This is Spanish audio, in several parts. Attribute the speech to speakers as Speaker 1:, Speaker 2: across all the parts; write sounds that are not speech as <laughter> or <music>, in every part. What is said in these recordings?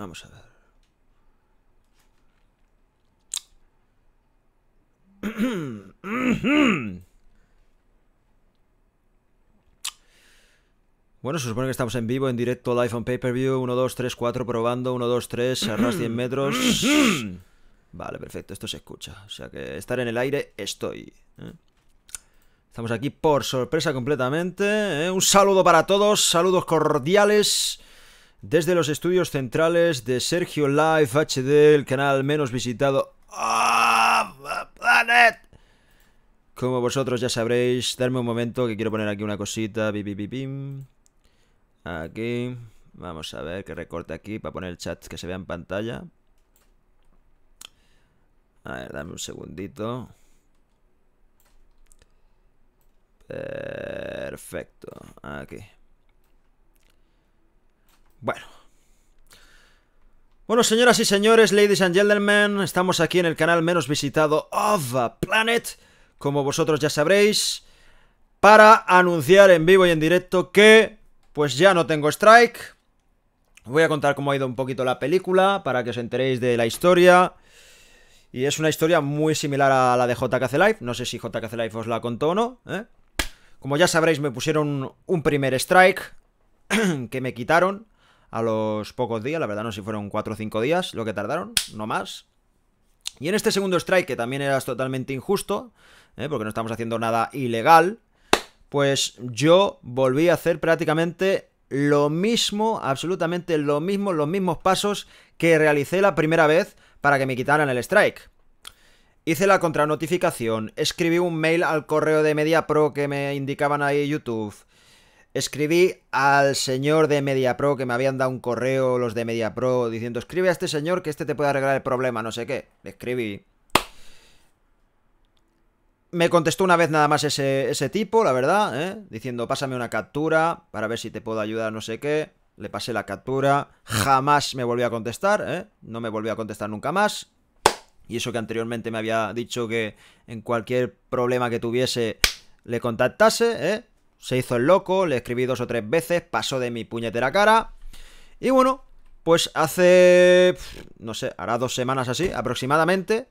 Speaker 1: Vamos a ver. Bueno, se supone que estamos en vivo, en directo, live on pay-per-view. 1, 2, 3, 4, probando. 1, 2, 3, arras 100 metros. Vale, perfecto, esto se escucha. O sea que estar en el aire estoy. ¿eh? Estamos aquí por sorpresa completamente. ¿eh? Un saludo para todos, saludos cordiales desde los estudios centrales de Sergio Live HD, el canal menos visitado. planet! ¡Ah, Como vosotros ya sabréis, darme un momento que quiero poner aquí una cosita. Aquí. Vamos a ver que recorte aquí para poner el chat que se vea en pantalla. A ver, dame un segundito. Perfecto. Aquí. Bueno. Bueno, señoras y señores, ladies and gentlemen, estamos aquí en el canal menos visitado of Planet, como vosotros ya sabréis, para anunciar en vivo y en directo que, pues ya no tengo strike. voy a contar cómo ha ido un poquito la película, para que os enteréis de la historia. Y es una historia muy similar a la de JKC Life, no sé si JKC Life os la contó o no, ¿eh? Como ya sabréis, me pusieron un primer strike, <clears throat> que me quitaron, a los pocos días, la verdad no sé si fueron 4 o 5 días lo que tardaron, no más. Y en este segundo strike, que también era totalmente injusto, ¿eh? porque no estamos haciendo nada ilegal, pues yo volví a hacer prácticamente lo mismo, absolutamente lo mismo, los mismos pasos que realicé la primera vez para que me quitaran el strike. Hice la contranotificación, escribí un mail al correo de Media Pro que me indicaban ahí YouTube, Escribí al señor de MediaPro que me habían dado un correo los de MediaPro diciendo escribe a este señor que este te puede arreglar el problema, no sé qué. Le escribí. Me contestó una vez nada más ese, ese tipo, la verdad, ¿eh? diciendo pásame una captura para ver si te puedo ayudar, no sé qué. Le pasé la captura, jamás me volvió a contestar, ¿eh? no me volvió a contestar nunca más. Y eso que anteriormente me había dicho que en cualquier problema que tuviese le contactase, ¿eh? Se hizo el loco, le escribí dos o tres veces, pasó de mi puñetera cara. Y bueno, pues hace, no sé, hará dos semanas así, aproximadamente,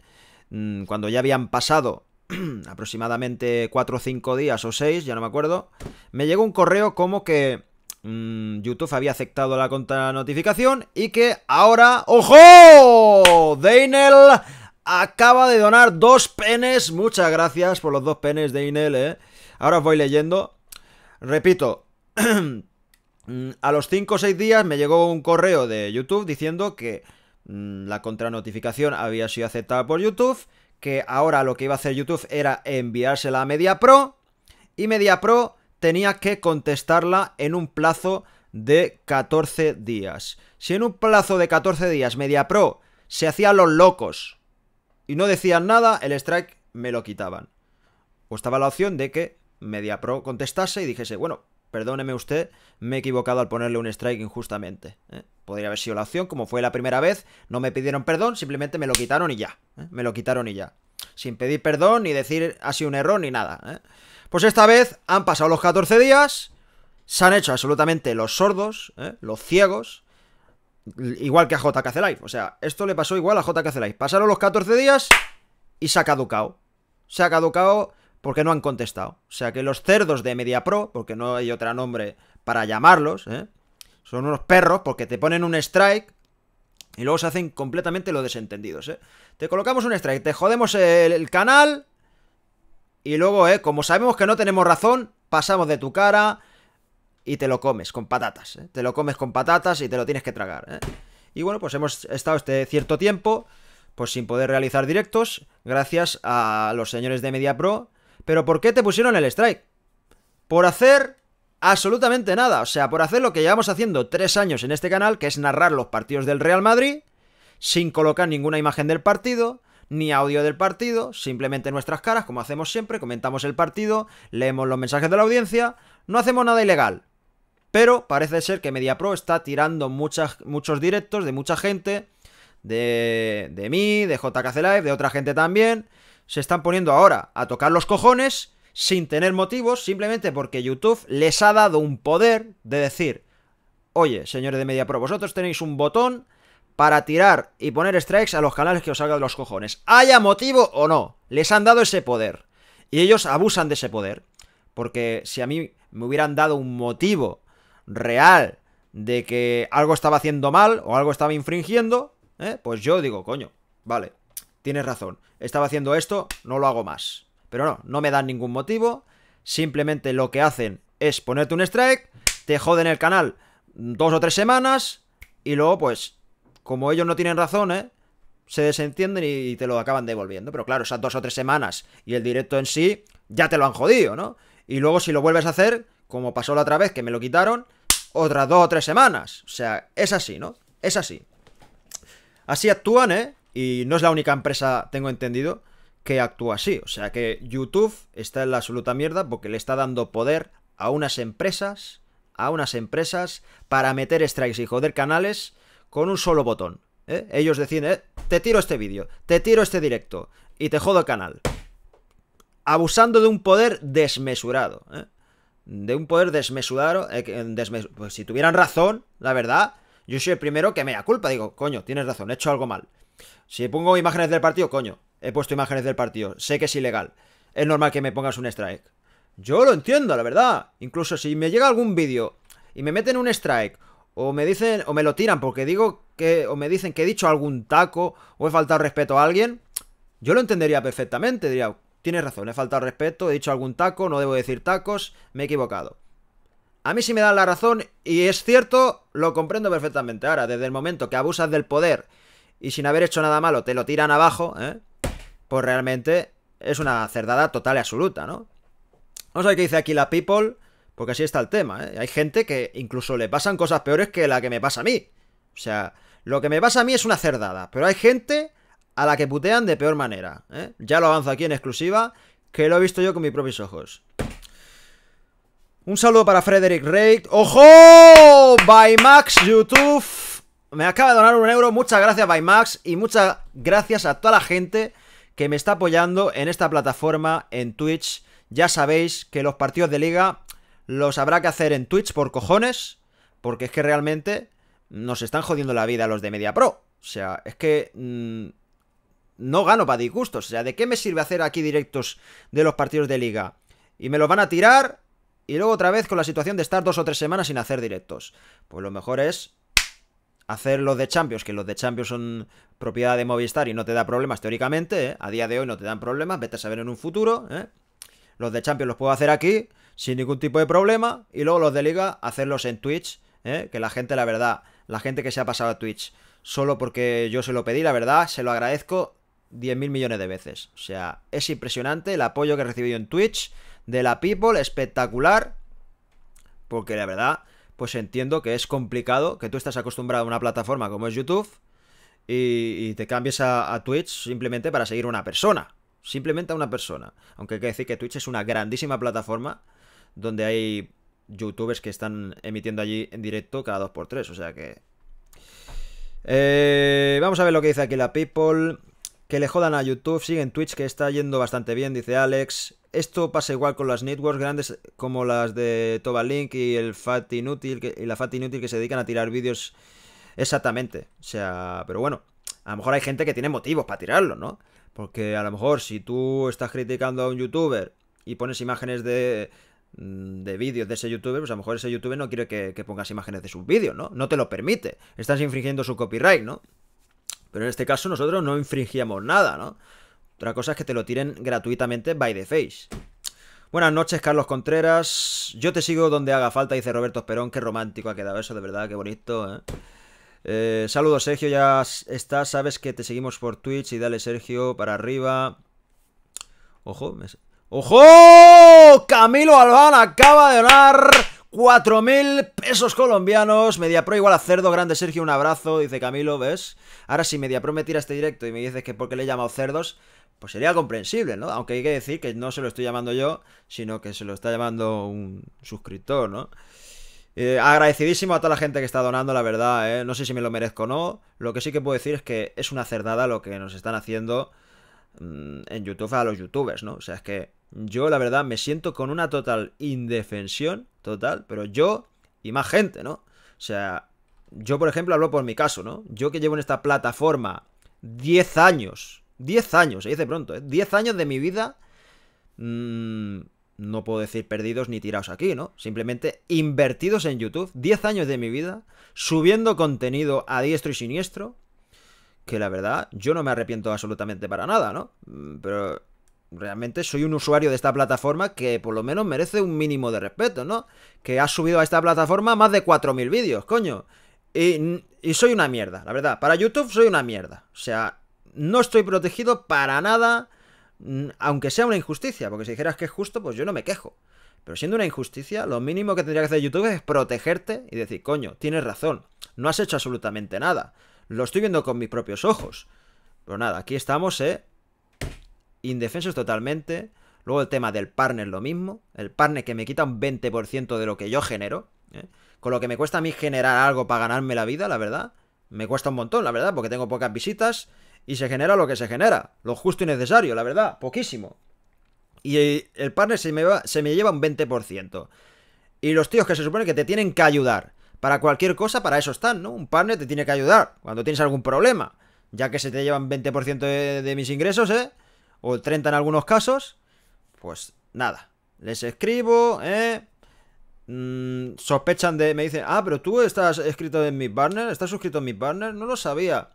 Speaker 1: mm, cuando ya habían pasado <clears throat> aproximadamente cuatro o cinco días o seis, ya no me acuerdo, me llegó un correo como que mm, YouTube había aceptado la contanotificación notificación y que ahora, ¡ojo! Daniel acaba de donar dos penes, muchas gracias por los dos penes, Deinel, ¿eh? Ahora os voy leyendo. Repito, <clears throat> a los 5 o 6 días me llegó un correo de YouTube diciendo que mm, la contranotificación había sido aceptada por YouTube, que ahora lo que iba a hacer YouTube era enviársela a MediaPro y MediaPro tenía que contestarla en un plazo de 14 días. Si en un plazo de 14 días MediaPro se hacía los locos y no decían nada, el strike me lo quitaban. O pues estaba la opción de que Pro contestase y dijese, bueno, perdóneme usted, me he equivocado al ponerle un strike injustamente. ¿eh? Podría haber sido la opción, como fue la primera vez, no me pidieron perdón, simplemente me lo quitaron y ya. ¿eh? Me lo quitaron y ya. Sin pedir perdón, ni decir ha sido un error, ni nada. ¿eh? Pues esta vez han pasado los 14 días, se han hecho absolutamente los sordos, los ciegos, igual que a JKC Live. O sea, esto le pasó igual a JKC Live. Pasaron los 14 días y se ha caducado. Se ha caducado porque no han contestado. O sea que los cerdos de MediaPro, porque no hay otro nombre para llamarlos, ¿eh? son unos perros porque te ponen un strike y luego se hacen completamente los desentendidos. ¿eh? Te colocamos un strike, te jodemos el, canal y luego, ¿eh? como sabemos que no tenemos razón, pasamos de tu cara y te lo comes con patatas. ¿eh? Te lo comes con patatas y te lo tienes que tragar. Y bueno, pues hemos estado este cierto tiempo pues sin poder realizar directos gracias a los señores de MediaPro pero ¿por qué te pusieron el strike? Por hacer absolutamente nada. O sea, por hacer lo que llevamos haciendo tres años en este canal, que es narrar los partidos del Real Madrid, sin colocar ninguna imagen del partido, ni audio del partido, simplemente nuestras caras, como hacemos siempre, comentamos el partido, leemos los mensajes de la audiencia, no hacemos nada ilegal. Pero parece ser que MediaPro está tirando muchos directos de mucha gente, de, de mí, de JKC Live, de otra gente también, se están poniendo ahora a tocar los cojones sin tener motivos, simplemente porque YouTube les ha dado un poder de decir, oye, señores de MediaPro, vosotros tenéis un botón para tirar y poner strikes a los canales que os salgan de los cojones. Haya motivo o no, les han dado ese poder. Y ellos abusan de ese poder. Porque si a mí me hubieran dado un motivo real de que algo estaba haciendo mal o algo estaba infringiendo, ¿eh? pues yo digo, coño, vale, tienes razón, estaba haciendo esto, no lo hago más. Pero no, no me dan ningún motivo, simplemente lo que hacen es ponerte un strike, te joden el canal dos o tres semanas y luego pues, como ellos no tienen razón, ¿eh? se desentienden y te lo acaban devolviendo. Pero claro, esas dos o tres semanas y el directo en sí, ya te lo han jodido, ¿no? Y luego si lo vuelves a hacer, como pasó la otra vez que me lo quitaron, otras dos o tres semanas. O sea, es así, ¿no? Es así. Así actúan, ¿eh? Y no es la única empresa, tengo entendido, que actúa así. O sea que YouTube está en la absoluta mierda porque le está dando poder a unas empresas, a unas empresas para meter strikes y joder canales con un solo botón. ¿eh? Ellos deciden, eh, te tiro este vídeo, te tiro este directo y te jodo el canal. Abusando de un poder desmesurado. ¿eh? De un poder desmesurado. pues si tuvieran razón, la verdad, yo soy el primero que me da culpa. Digo, coño, tienes razón, he hecho algo mal. Si pongo imágenes del partido, coño, he puesto imágenes del partido. Sé que es ilegal. Es normal que me pongas un strike. Yo lo entiendo, la verdad. Incluso si me llega algún vídeo y me meten un strike o me dicen o me lo tiran porque digo que o me dicen que he dicho algún taco o he faltado respeto a alguien, yo lo entendería perfectamente, diría, tienes razón, he faltado respeto, he dicho algún taco, no debo decir tacos, me he equivocado. A mí sí me dan la razón y es cierto, lo comprendo perfectamente. Ahora, desde el momento que abusas del poder y sin haber hecho nada malo te lo tiran abajo, ¿eh? pues realmente es una cerdada total y absoluta, ¿no? Vamos a ver qué dice aquí la People, porque así está el tema, ¿eh? Hay gente que incluso le pasan cosas peores que la que me pasa a mí. O sea, lo que me pasa a mí es una cerdada, pero hay gente a la que putean de peor manera, ¿eh? Ya lo avanzo aquí en exclusiva, que lo he visto yo con mis propios ojos. Un saludo para Frederick Reid. ¡Ojo! By Max YouTube. Me acaba de donar un euro. Muchas gracias, Bymax. Y muchas gracias a toda la gente que me está apoyando en esta plataforma, en Twitch. Ya sabéis que los partidos de liga los habrá que hacer en Twitch por cojones. Porque es que realmente nos están jodiendo la vida los de Media Pro. O sea, es que mm, no gano para disgustos. O sea, ¿de qué me sirve hacer aquí directos de los partidos de liga? Y me los van a tirar. Y luego otra vez con la situación de estar dos o tres semanas sin hacer directos. Pues lo mejor es hacer los de Champions, que los de Champions son propiedad de Movistar y no te da problemas teóricamente, ¿eh? a día de hoy no te dan problemas, vete a saber en un futuro, ¿eh? los de Champions los puedo hacer aquí sin ningún tipo de problema y luego los de Liga hacerlos en Twitch, ¿eh? que la gente, la verdad, la gente que se ha pasado a Twitch solo porque yo se lo pedí, la verdad, se lo agradezco 10.000 mil millones de veces. O sea, es impresionante el apoyo que he recibido en Twitch de la People, espectacular, porque la verdad pues entiendo que es complicado, que tú estás acostumbrado a una plataforma como es YouTube y, te cambies a, Twitch simplemente para seguir a una persona. Simplemente a una persona. Aunque hay que decir que Twitch es una grandísima plataforma donde hay youtubers que están emitiendo allí en directo cada dos por tres. O sea que... Eh, vamos a ver lo que dice aquí la People. Que le jodan a YouTube, siguen Twitch que está yendo bastante bien, dice Alex. Esto pasa igual con las networks grandes eh, como las de Tobalink y el Fat Inútil y la Fat Inútil que se dedican a tirar vídeos exactamente. O sea, pero bueno, a lo mejor hay gente que tiene motivos para tirarlo, ¿no? Porque a lo mejor si tú estás criticando a un youtuber y pones imágenes de, mm, de vídeos de ese youtuber, pues a lo mejor ese youtuber no quiere que, que pongas imágenes de sus vídeos, ¿no? No te lo permite. Estás infringiendo su copyright, ¿no? Pero en este caso nosotros no infringíamos nada, ¿no? Otra cosa es que te lo tiren gratuitamente by the face. Buenas noches, Carlos Contreras. Yo te sigo donde haga falta, dice Roberto Esperón. Qué romántico ha quedado eso, de verdad, qué bonito, ¿eh? eh saludos, Sergio. Ya estás, sabes que te seguimos por Twitch y dale, Sergio, para arriba. Ojo, ¡Ojo! Camilo Albán acaba de donar 4.000 pesos colombianos. Mediapro igual a cerdo, grande Sergio, un abrazo, dice Camilo, ¿ves? Ahora si Mediapro me tira este directo y me dices que porque le he llamado cerdos, pues sería comprensible, ¿no? Aunque hay que decir que no se lo estoy llamando yo, sino que se lo está llamando un suscriptor, ¿no? Eh, agradecidísimo a toda la gente que está donando, la verdad, ¿eh? No sé si me lo merezco o no. Lo que sí que puedo decir es que es una cerdada lo que nos están haciendo mm, en YouTube a los youtubers, ¿no? O sea, es que yo, la verdad, me siento con una total indefensión, total, pero yo y más gente, ¿no? O sea, yo, por ejemplo, hablo por mi caso, ¿no? Yo que llevo en esta plataforma 10 años 10 años, se dice pronto, ¿eh? 10 años de mi vida. Mm, no puedo decir perdidos ni tirados aquí, ¿no? Simplemente invertidos en YouTube. 10 años de mi vida subiendo contenido a diestro y siniestro. Que la verdad, yo no me arrepiento absolutamente para nada, ¿no? Mm, pero realmente soy un usuario de esta plataforma que por lo menos merece un mínimo de respeto, ¿no? Que ha subido a esta plataforma más de 4.000 vídeos, coño. Y, y soy una mierda, la verdad. Para YouTube soy una mierda. O sea, no estoy protegido para nada, mm, aunque sea una injusticia, porque si dijeras que es justo, pues yo no me quejo. Pero siendo una injusticia, lo mínimo que tendría que hacer YouTube es protegerte y decir, coño, tienes razón, no has hecho absolutamente nada. Lo estoy viendo con mis propios ojos. Pero pues nada, aquí estamos, ¿eh? Indefensos totalmente. Luego el tema del partner, lo mismo. El partner que me quita un 20% de lo que yo genero. ¿eh? Con lo que me cuesta a mí generar algo para ganarme la vida, la verdad. Me cuesta un montón, la verdad, porque tengo pocas visitas y se genera lo que se genera, lo justo y necesario, la verdad, poquísimo. Y eh, el partner se me, va, se me lleva un 20%. Y los tíos que se supone que te tienen que ayudar. Para cualquier cosa, para eso están, ¿no? Un partner te tiene que ayudar cuando tienes algún problema. Ya que se te llevan 20% de, mis ingresos, ¿eh? O 30 en algunos casos. Pues nada. Les escribo, ¿eh? Mm, sospechan de... Me dicen, ah, pero tú estás escrito en mi partner, estás suscrito en mi partner. No lo sabía.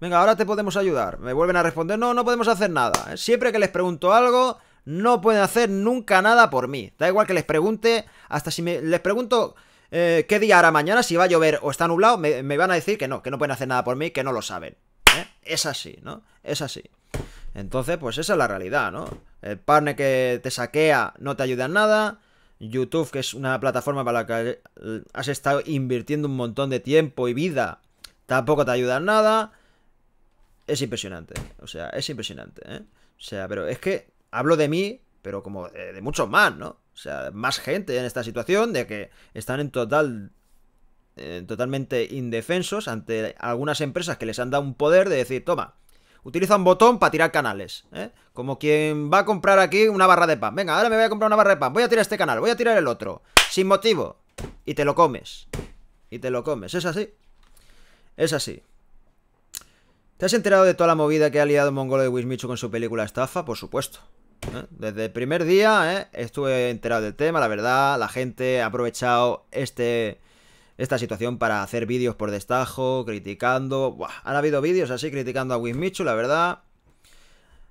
Speaker 1: Venga, ahora te podemos ayudar. Me vuelven a responder, no, no podemos hacer nada. Siempre que les pregunto algo, no pueden hacer nunca nada por mí. Da igual que les pregunte, hasta si me, les pregunto eh, qué día hará mañana, si va a llover o está nublado, me, van a decir que no, que no pueden hacer nada por mí, que no lo saben. ¿eh? Es así, ¿no? Es así. Entonces, pues esa es la realidad, ¿no? El partner que te saquea no te ayuda en nada. YouTube, que es una plataforma para la que has estado invirtiendo un montón de tiempo y vida, tampoco te ayuda en nada es impresionante. O sea, es impresionante, ¿eh? O sea, pero es que hablo de mí, pero como eh, de, muchos más, ¿no? O sea, más gente en esta situación de que están en total eh, totalmente indefensos ante algunas empresas que les han dado un poder de decir, toma, utiliza un botón para tirar canales, ¿eh? Como quien va a comprar aquí una barra de pan. Venga, ahora me voy a comprar una barra de pan, voy a tirar este canal, voy a tirar el otro, sin motivo. Y te lo comes. Y te lo comes, es así. Es así. ¿Te has enterado de toda la movida que ha liado Mongolo de Wismichu con su película Estafa? Por supuesto. ¿eh? Desde el primer día ¿eh? estuve enterado del tema, la verdad, la gente ha aprovechado este, esta situación para hacer vídeos por destajo, criticando... Buah, han habido vídeos así criticando a Wismichu, la verdad.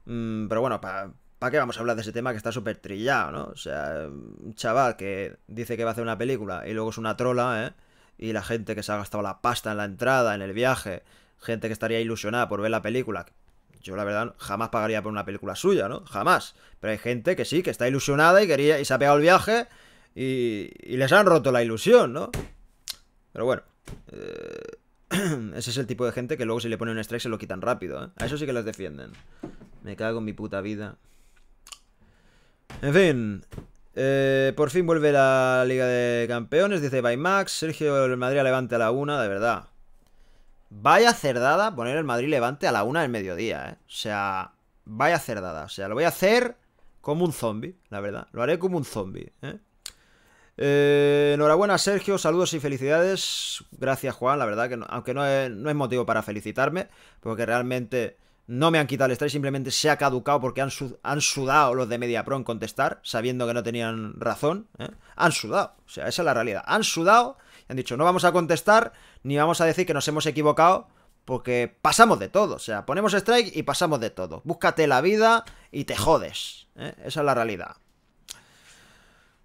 Speaker 1: Mm, pero bueno, ¿para qué vamos a hablar de ese tema que está súper trillado, no? O sea, un chaval que dice que va a hacer una película y luego es una trola, ¿eh? Y la gente que se ha gastado la pasta en la entrada, en el viaje gente que estaría ilusionada por ver la película. Yo la verdad jamás pagaría por una película suya, ¿no? Jamás. Pero hay gente que sí, que está ilusionada y quería y se ha pegado el viaje y, les han roto la ilusión, ¿no? Pero bueno. Eh, <clears throat> ese es el tipo de gente que luego si le ponen un strike se lo quitan rápido, ¿eh? A eso sí que las defienden. Me cago en mi puta vida. En fin. Eh, por fin vuelve la Liga de Campeones, dice Max, Sergio el Madrid Levante a la una, de verdad. Vaya cerdada poner el Madrid Levante a la una del mediodía, ¿eh? O sea, vaya cerdada. O sea, lo voy a hacer como un zombie, la verdad. Lo haré como un zombie, ¿eh? eh enhorabuena Sergio, saludos y felicidades. Gracias Juan, la verdad que aunque no es, motivo para felicitarme, porque realmente no me han quitado el estrés, simplemente se ha caducado porque han, sudado los de MediaPro en contestar, sabiendo que no tenían razón. ¿eh? Han sudado, o sea, esa es la realidad. Han sudado han dicho, no vamos a contestar ni vamos a decir que nos hemos equivocado porque pasamos de todo. O sea, ponemos strike y pasamos de todo. Búscate la vida y te jodes. ¿eh? Esa es la realidad.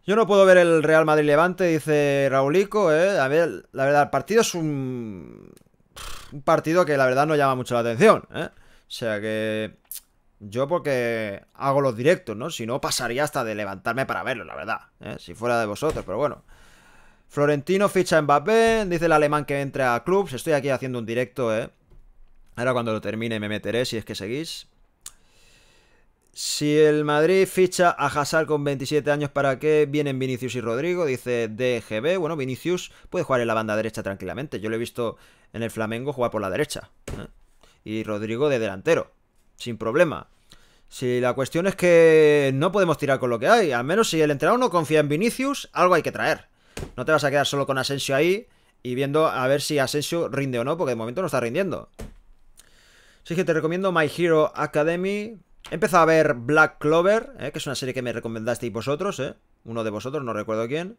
Speaker 1: Yo no puedo ver el Real Madrid Levante, dice Raulico. ¿eh? A ver, la verdad, el partido es un... un partido que la verdad no llama mucho la atención. ¿eh? O sea que yo porque hago los directos, ¿no? Si no, pasaría hasta de levantarme para verlo, la verdad. Si fuera de vosotros, pero bueno. Florentino ficha a Mbappé, dice el alemán que entra a clubs. Estoy aquí haciendo un directo, ¿eh? Ahora cuando lo termine me meteré si es que seguís. Si el Madrid ficha a Hazard con 27 años, ¿para qué vienen Vinicius y Rodrigo? Dice DGB. Bueno, Vinicius puede jugar en la banda derecha tranquilamente. Yo lo he visto en el Flamengo jugar por la derecha. ¿eh? Y Rodrigo de delantero. Sin problema. Si la cuestión es que no podemos tirar con lo que hay. Al menos si el entrenador no confía en Vinicius, algo hay que traer. No te vas a quedar solo con Asensio ahí y viendo a ver si Asensio rinde o no, porque de momento no está rindiendo. Sí que te recomiendo My Hero Academy. He empezado a ver Black Clover, eh, que es una serie que me recomendasteis vosotros, ¿eh? uno de vosotros, no recuerdo quién.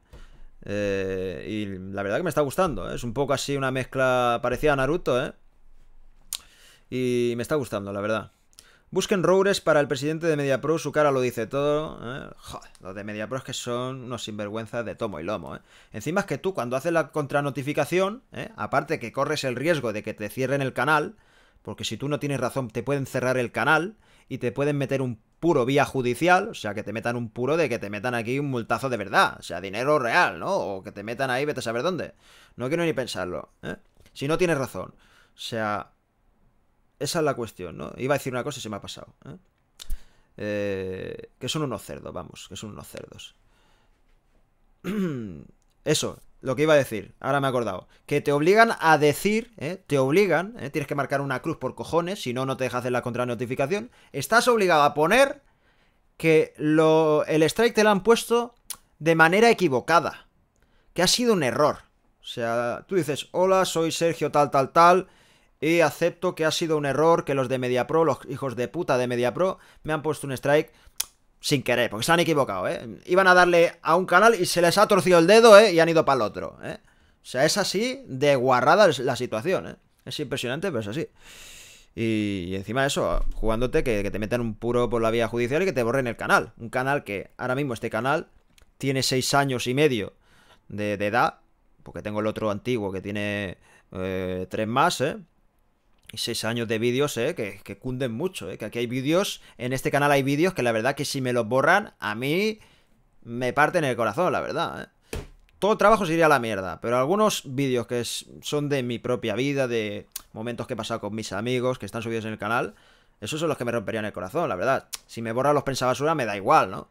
Speaker 1: Eh, y la verdad que me está gustando, eh, es un poco así una mezcla parecida a Naruto, ¿eh? Y me está gustando, la verdad. Busquen roures para el presidente de MediaPro, su cara lo dice todo. ¿eh? Joder, los de MediaPro es que son unos sinvergüenzas de tomo y lomo. ¿eh? Encima es que tú cuando haces la contranotificación, ¿eh? aparte que corres el riesgo de que te cierren el canal, porque si tú no tienes razón te pueden cerrar el canal y te pueden meter un puro vía judicial, o sea, que te metan un puro de que te metan aquí un multazo de verdad, o sea, dinero real, ¿no? O que te metan ahí, vete a saber dónde. No quiero ni pensarlo. ¿eh? Si no tienes razón. O sea, esa es la cuestión, ¿no? Iba a decir una cosa y se me ha pasado. ¿eh? Eh, que son unos cerdos, vamos, que son unos cerdos. <clears throat> Eso, lo que iba a decir, ahora me he acordado. Que te obligan a decir, ¿eh? te obligan, ¿eh? tienes que marcar una cruz por cojones, si no, no te dejas hacer la contranotificación. Estás obligado a poner que lo, el strike te lo han puesto de manera equivocada. Que ha sido un error. O sea, tú dices, hola, soy Sergio tal, tal, tal y acepto que ha sido un error que los de MediaPro, los hijos de puta de MediaPro, me han puesto un strike sin querer, porque se han equivocado, ¿eh? Iban a darle a un canal y se les ha torcido el dedo, ¿eh? Y han ido para el otro, ¿eh? O sea, es así de guarrada la situación, ¿eh? Es impresionante, pero es así. Y, encima de eso, jugándote que, te metan un puro por la vía judicial y que te borren el canal. Un canal que ahora mismo este canal tiene seis años y medio de, edad, porque tengo el otro antiguo que tiene eh, tres más, ¿eh? Y seis años de vídeos, eh, que, cunden mucho, eh, que aquí hay vídeos, en este canal hay vídeos que la verdad que si me los borran, a mí me parten el corazón, la verdad. Eh. Todo trabajo se iría a la mierda, pero algunos vídeos que son de mi propia vida, de momentos que he pasado con mis amigos, que están subidos en el canal, esos son los que me romperían el corazón, la verdad. Si me borran los basura me da igual, ¿no?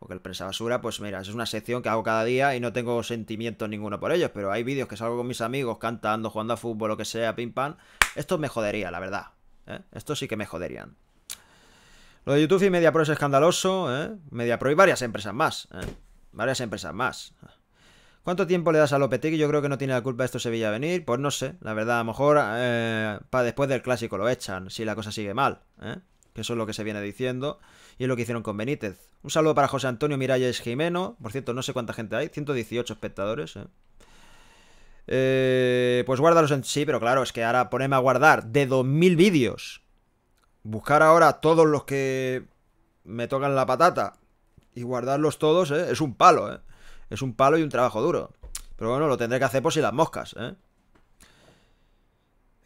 Speaker 1: Porque el basura, pues mira, es una sección que hago cada día y no tengo sentimientos ninguno por ellos, pero hay vídeos que salgo con mis amigos cantando, jugando a fútbol, lo que sea, pim pam, esto me jodería, la verdad. ¿eh? Esto sí que me joderían. Lo de YouTube y MediaPro es escandaloso, ¿eh? MediaPro y varias empresas más, ¿eh? Varias empresas más. ¿Cuánto tiempo le das a Lopetegui? Yo creo que no tiene la culpa esto Sevilla venir. Pues no sé, la verdad, a lo mejor eh, para después del clásico lo echan, si la cosa sigue mal, ¿eh? Que eso es lo que se viene diciendo y es lo que hicieron con Benítez. Un saludo para José Antonio Miralles Jimeno. Por cierto, no sé cuánta gente hay, 118 espectadores, ¿eh? Eh, pues guardarlos en... Sí, pero claro, es que ahora poneme a guardar de 2.000 vídeos. Buscar ahora todos los que me tocan la patata. Y guardarlos todos, eh, Es un palo, ¿eh? Es un palo y un trabajo duro. Pero bueno, lo tendré que hacer por si las moscas, ¿eh?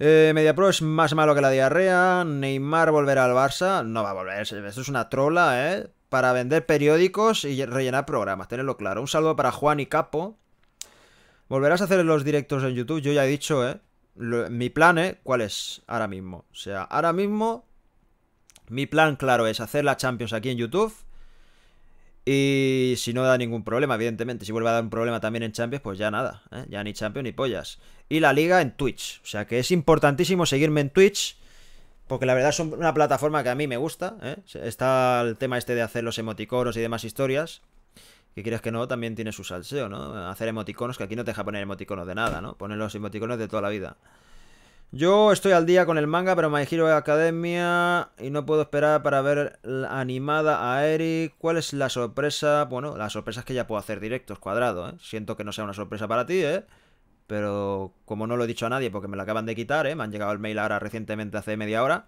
Speaker 1: Eh, MediaPro es más malo que la diarrea. Neymar volverá al Barça. No va a volver. Esto es una trola, ¿eh? Para vender periódicos y rellenar programas. Tenerlo claro. Un saludo para Juan y Capo. Volverás a hacer los directos en YouTube, yo ya he dicho, ¿eh? mi plan, ¿eh? ¿Cuál es ahora mismo? O sea, ahora mismo mi plan, claro, es hacer la Champions aquí en YouTube. Y si no da ningún problema, evidentemente. Si vuelve a dar un problema también en Champions, pues ya nada. ¿eh? Ya ni Champions ni pollas. Y la liga en Twitch. O sea que es importantísimo seguirme en Twitch. Porque la verdad es una plataforma que a mí me gusta. ¿eh? Está el tema este de hacer los emoticoros y demás historias que quieras que no, también tiene su salseo, ¿no? Hacer emoticonos, que aquí no te deja poner emoticonos de nada, ¿no? Poner los emoticonos de toda la vida. Yo estoy al día con el manga, pero me My Hero Academia y no puedo esperar para ver animada a Eric. ¿Cuál es la sorpresa? Bueno, la sorpresa es que ya puedo hacer directos cuadrado, ¿eh? Siento que no sea una sorpresa para ti, ¿eh? Pero como no lo he dicho a nadie porque me lo acaban de quitar, ¿eh? Me han llegado el mail ahora recientemente, hace media hora.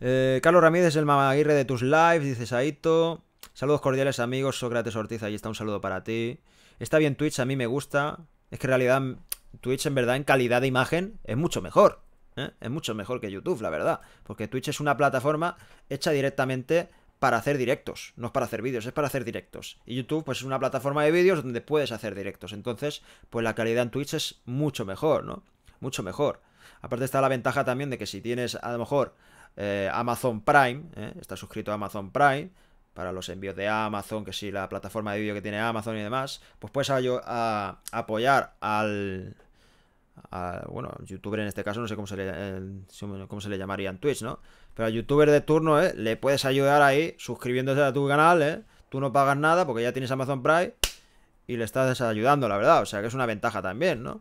Speaker 1: Eh, Carlos Ramírez, el mamaguirre de tus lives, dice Saito. Saludos cordiales amigos, Sócrates Ortiz, ahí está un saludo para ti. Está bien Twitch, a mí me gusta. Es que en realidad mm, Twitch en verdad en calidad de imagen es mucho mejor. ¿eh? Es mucho mejor que YouTube, la verdad. Porque Twitch es una plataforma hecha directamente para hacer directos, no es para hacer vídeos, es para hacer directos. Y YouTube, pues es una plataforma de vídeos donde puedes hacer directos. Entonces, pues la calidad en Twitch es mucho mejor, ¿no? Mucho mejor. Aparte está la ventaja también de que si tienes a lo mejor eh, Amazon Prime, ¿eh? estás suscrito a Amazon Prime, para los envíos de Amazon, que si la plataforma de vídeo que tiene Amazon y demás, pues puedes a, apoyar al, Bueno, bueno, youtuber en este caso, no sé cómo se le, cómo se le llamaría en Twitch, ¿no? Pero al youtuber de turno, ¿eh? Le puedes ayudar ahí suscribiéndose a tu canal, ¿eh? Tú no pagas nada porque ya tienes Amazon Prime y le estás ayudando, la verdad. O sea que es una ventaja también, ¿no?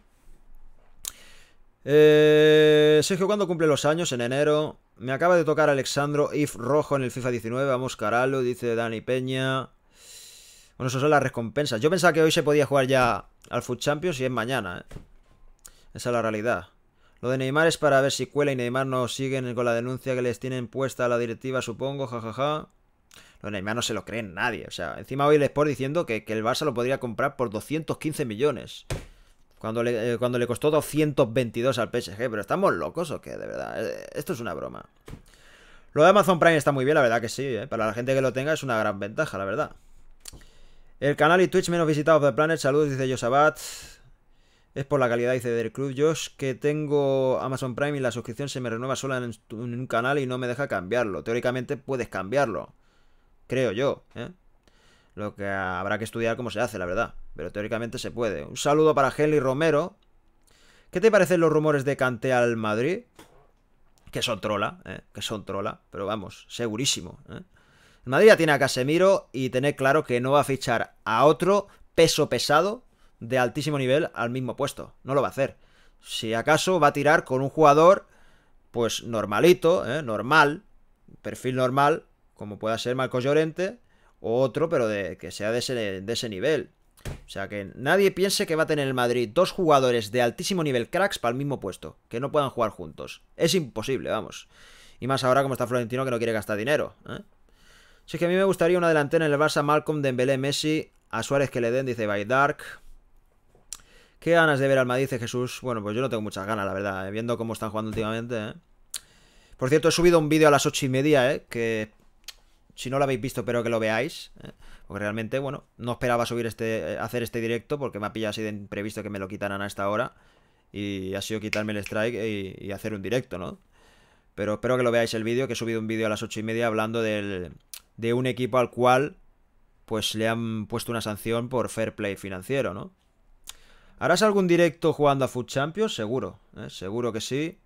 Speaker 1: Eh, Sergio, cuando cumple los años? En enero. Me acaba de tocar Alexandro If Rojo en el FIFA 19. Vamos, Caralo, dice Dani Peña. Bueno, esas son las recompensas. Yo pensaba que hoy se podía jugar ya al Food Champions y es mañana, ¿eh? Esa es la realidad. Lo de Neymar es para ver si Cuela y Neymar no siguen con la denuncia que les tienen puesta a la directiva, supongo, jajaja. Ja, ja. Lo de Neymar no se lo creen nadie. O sea, encima hoy el Sport diciendo que, que el Barça lo podría comprar por 215 millones. Eh, cuando le, costó 222 al PSG. Pero estamos locos o qué, de verdad. Eh, esto es una broma. Lo de Amazon Prime está muy bien, la verdad que sí. Eh, para la gente que lo tenga es una gran ventaja, la verdad. El canal y Twitch menos visitados de Planet. Saludos, dice Yosabat. Es por la calidad, dice del Club. Yo que tengo Amazon Prime y la suscripción se me renueva sola en, un canal y no me deja cambiarlo. Teóricamente puedes cambiarlo. Creo yo, Lo que habrá que estudiar cómo se hace, la verdad pero teóricamente se puede. Un saludo para Henry Romero. ¿Qué te parecen los rumores de cante al Madrid? Que son trola, ¿eh? que son trola, pero vamos, segurísimo. ¿eh? Madrid ya tiene a Casemiro y tener claro que no va a fichar a otro peso pesado de altísimo nivel al mismo puesto. No lo va a hacer. Si acaso va a tirar con un jugador, pues normalito, ¿eh? normal, perfil normal, como pueda ser Marcos Llorente, o otro, pero de, que sea de ese, de ese nivel. O sea que nadie piense que va a tener el Madrid dos jugadores de altísimo nivel cracks para el mismo puesto, que no puedan jugar juntos. Es imposible, vamos. Y más ahora como está Florentino que no quiere gastar dinero. ¿eh? que a mí me gustaría una delantera en el Barça, Malcolm, Dembélé, Messi, a Suárez que le den, dice By Dark. Qué ganas de ver al Madrid, dice Jesús. Bueno, pues yo no tengo muchas ganas, la verdad, eh, viendo cómo están jugando últimamente. ¿eh? Por cierto, he subido un vídeo a las ocho y media, ¿eh? que si no lo habéis visto, espero que lo veáis. ¿eh? Porque realmente, bueno, no esperaba subir este, eh, hacer este directo porque me ha pillado así de imprevisto que me lo quitaran a esta hora. Y ha sido quitarme el strike y, hacer un directo, ¿no? Pero espero que lo veáis el vídeo, que he subido un vídeo a las ocho y media hablando de un equipo al cual pues le han puesto una sanción por fair play financiero, ¿no? ¿Harás algún directo jugando a Food Champions? Seguro, ¿eh? seguro que sí.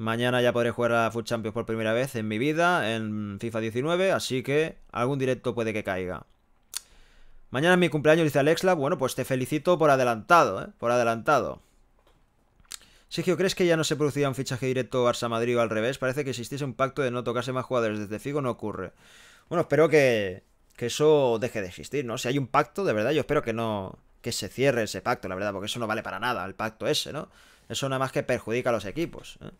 Speaker 1: Mañana ya podré jugar a Full Champions por primera vez en mi vida, en FIFA 19, así que algún directo puede que caiga. Mañana es mi cumpleaños, dice Alexla. Bueno, pues te felicito por adelantado, ¿eh? Por adelantado. Sergio, ¿crees que ya no se producía un fichaje directo Barça-Madrid o al revés? Parece que existiese un pacto de no tocarse más jugadores desde Figo, no ocurre. Bueno, espero que, que eso deje de existir, ¿no? Si hay un pacto, de verdad, yo espero que no... Que se cierre ese pacto, la verdad, porque eso no vale para nada, el pacto ese, ¿no? Eso nada más que perjudica a los equipos. ¿eh?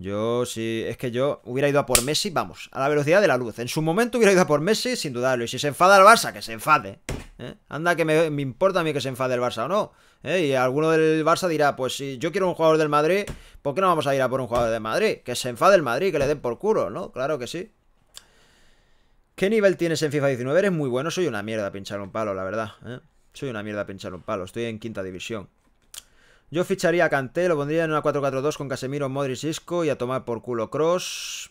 Speaker 1: Yo sí, si, es que yo hubiera ido a por Messi, vamos, a la velocidad de la luz. En su momento hubiera ido a por Messi, sin dudarlo. Y si se enfada el Barça, que se enfade. ¿eh? Anda, que me, importa a mí que se enfade el Barça o no. ¿eh? Y alguno del Barça dirá, pues si yo quiero un jugador del Madrid, ¿por qué no vamos a ir a por un jugador del Madrid? Que se enfade el Madrid, que le den por culo, ¿no? Claro que sí. ¿Qué nivel tienes en FIFA 19? Eres muy bueno, soy una mierda pinchar un palo, la verdad. ¿eh? Soy una mierda pinchar un palo, estoy en quinta división. Yo ficharía a Kanté, lo pondría en una 4-4-2 con Casemiro, Modric, Isco y a tomar por culo Cross.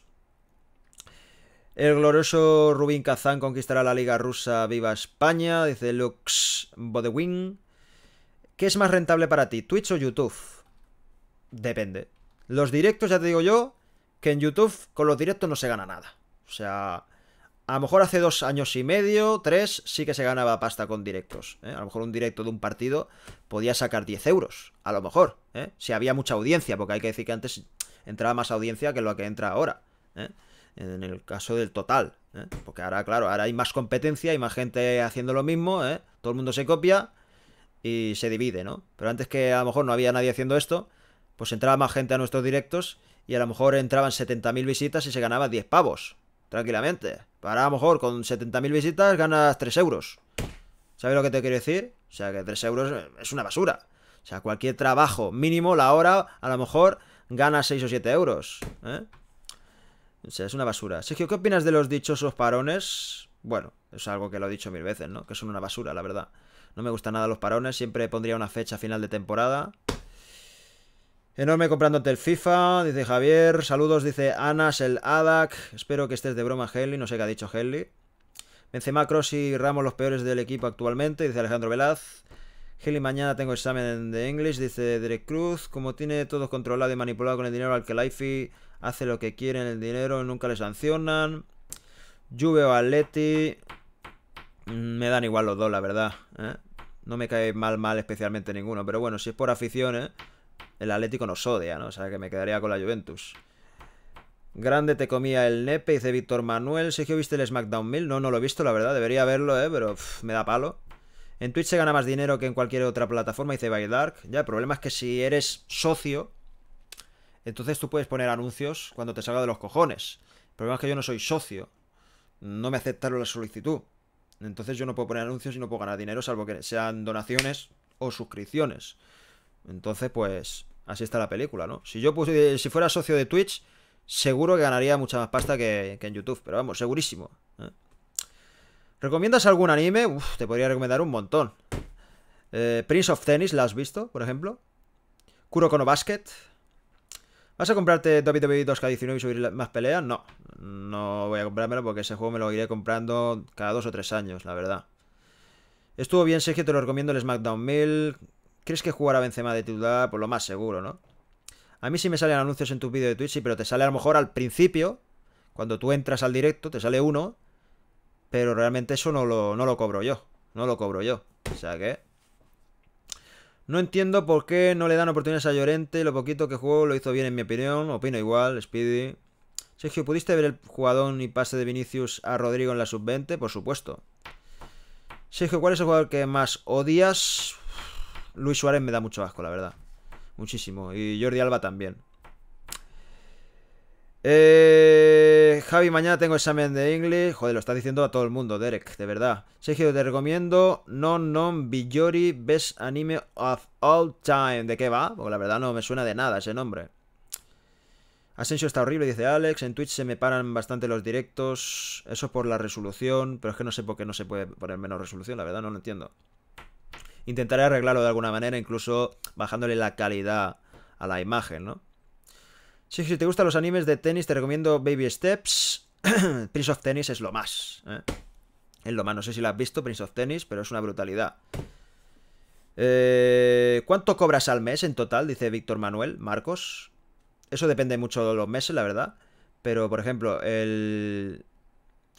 Speaker 1: El glorioso Rubín Kazán conquistará la Liga Rusa Viva España, dice Lux Bodewin. ¿Qué es más rentable para ti, Twitch o YouTube? Depende. Los directos, ya te digo yo, que en YouTube con los directos no se gana nada. O sea, a lo mejor hace dos años y medio, tres, sí que se ganaba pasta con directos. ¿eh? A lo mejor un directo de un partido podía sacar 10 euros. A lo mejor, ¿eh? si había mucha audiencia, porque hay que decir que antes entraba más audiencia que lo que entra ahora. ¿eh? En el caso del total. Porque ahora, claro, ahora hay más competencia, hay más gente haciendo lo mismo, todo el mundo se copia y se divide, ¿no? Pero antes que a lo mejor no había nadie haciendo esto, pues entraba más gente a nuestros directos y a lo mejor entraban 70.000 visitas y se ganaba 10 pavos. Tranquilamente. Para a lo mejor con 70.000 visitas ganas 3 euros. ¿Sabes lo que te quiero decir? O sea, que 3 euros es una basura. O sea, cualquier trabajo mínimo, la hora, a lo mejor gana 6 o 7 euros. ¿eh? O sea, es una basura. Sergio, ¿qué opinas de los dichosos parones? Bueno, es algo que lo he dicho mil veces, ¿no? Que son una basura, la verdad. No me gustan nada los parones. Siempre pondría una fecha final de temporada. Enorme comprándote el FIFA, dice Javier. Saludos, dice Anas, el ADAC. Espero que estés de broma, Helly. No sé qué ha dicho Helly. Benzema, Macros y Ramos los peores del equipo actualmente, dice Alejandro Velaz. Helly, mañana tengo examen de English, dice Derek Cruz. Como tiene todo controlado y manipulado con el dinero al que Lifey hace lo que quiere en el dinero, nunca le sancionan. Juve o Atleti. Mm, me dan igual los dos, la verdad. ¿eh? No me cae mal, mal especialmente ninguno. Pero bueno, si es por afición, ¿eh? El Atlético nos odia, ¿no? O sea que me quedaría con la Juventus. Grande te comía el nepe, dice Víctor Manuel. Sergio, ¿viste el SmackDown 1000? No, no lo he visto, la verdad. Debería verlo, ¿eh? Pero me da palo. En Twitch se gana más dinero que en cualquier otra plataforma, dice By Dark. Ya, el problema es que si eres socio, entonces tú puedes poner anuncios cuando te salga de los cojones. El problema es que yo no soy socio. No me aceptaron la solicitud. Entonces yo no puedo poner anuncios y no puedo ganar dinero, salvo que sean donaciones o suscripciones. Entonces, pues, así está la película, ¿no? Si yo si fuera socio de Twitch, seguro que ganaría mucha más pasta que, en YouTube, pero vamos, segurísimo. ¿eh? ¿Recomiendas algún anime? Uf, te podría recomendar un montón. Eh, Prince of Tennis, ¿la has visto, por ejemplo? Kurokono Basket. ¿Vas a comprarte WWE 2K19 y subir más peleas? No, no voy a comprármelo porque ese juego me lo iré comprando cada dos o tres años, la verdad. Estuvo bien, Sergio, te lo recomiendo el SmackDown 1000. ¿Crees que jugará Benzema de titular? Por pues, lo más seguro, ¿no? A mí sí me salen anuncios en tu vídeo de Twitch, sí, pero te sale a lo mejor al principio, cuando tú entras al directo, te sale uno, pero realmente eso no lo, no lo cobro yo, no lo cobro yo. O sea que... No entiendo por qué no le dan oportunidades a Llorente, lo poquito que jugó lo hizo bien en mi opinión, opino igual, Speedy. Sergio, ¿pudiste ver el jugadón y pase de Vinicius a Rodrigo en la sub-20? Por supuesto. Sergio, ¿cuál es el jugador que más odias? Luis Suárez me da mucho asco, la verdad. Muchísimo. Y Jordi Alba también. Eh, Javi, mañana tengo examen de inglés. Joder, lo está diciendo a todo el mundo, Derek, de verdad. Sergio, te recomiendo Non Non billori, Best Anime of All Time. ¿De qué va? Porque la verdad no me suena de nada ese nombre. Asensio está horrible, dice Alex. En Twitch se me paran bastante los directos. Eso por la resolución. Pero es que no sé por qué no se puede poner menos resolución, la verdad, no lo entiendo intentaré arreglarlo de alguna manera, incluso bajándole la calidad a la imagen, ¿no? Sí, si te gustan los animes de tenis, te recomiendo Baby Steps. <clears throat> Prince of Tennis es lo más. ¿eh? Es lo más. No sé si lo has visto, Prince of Tennis, pero es una brutalidad. Eh, ¿Cuánto cobras al mes en total? Dice Víctor Manuel, Marcos. Eso depende mucho de los meses, la verdad. Pero, por ejemplo, el...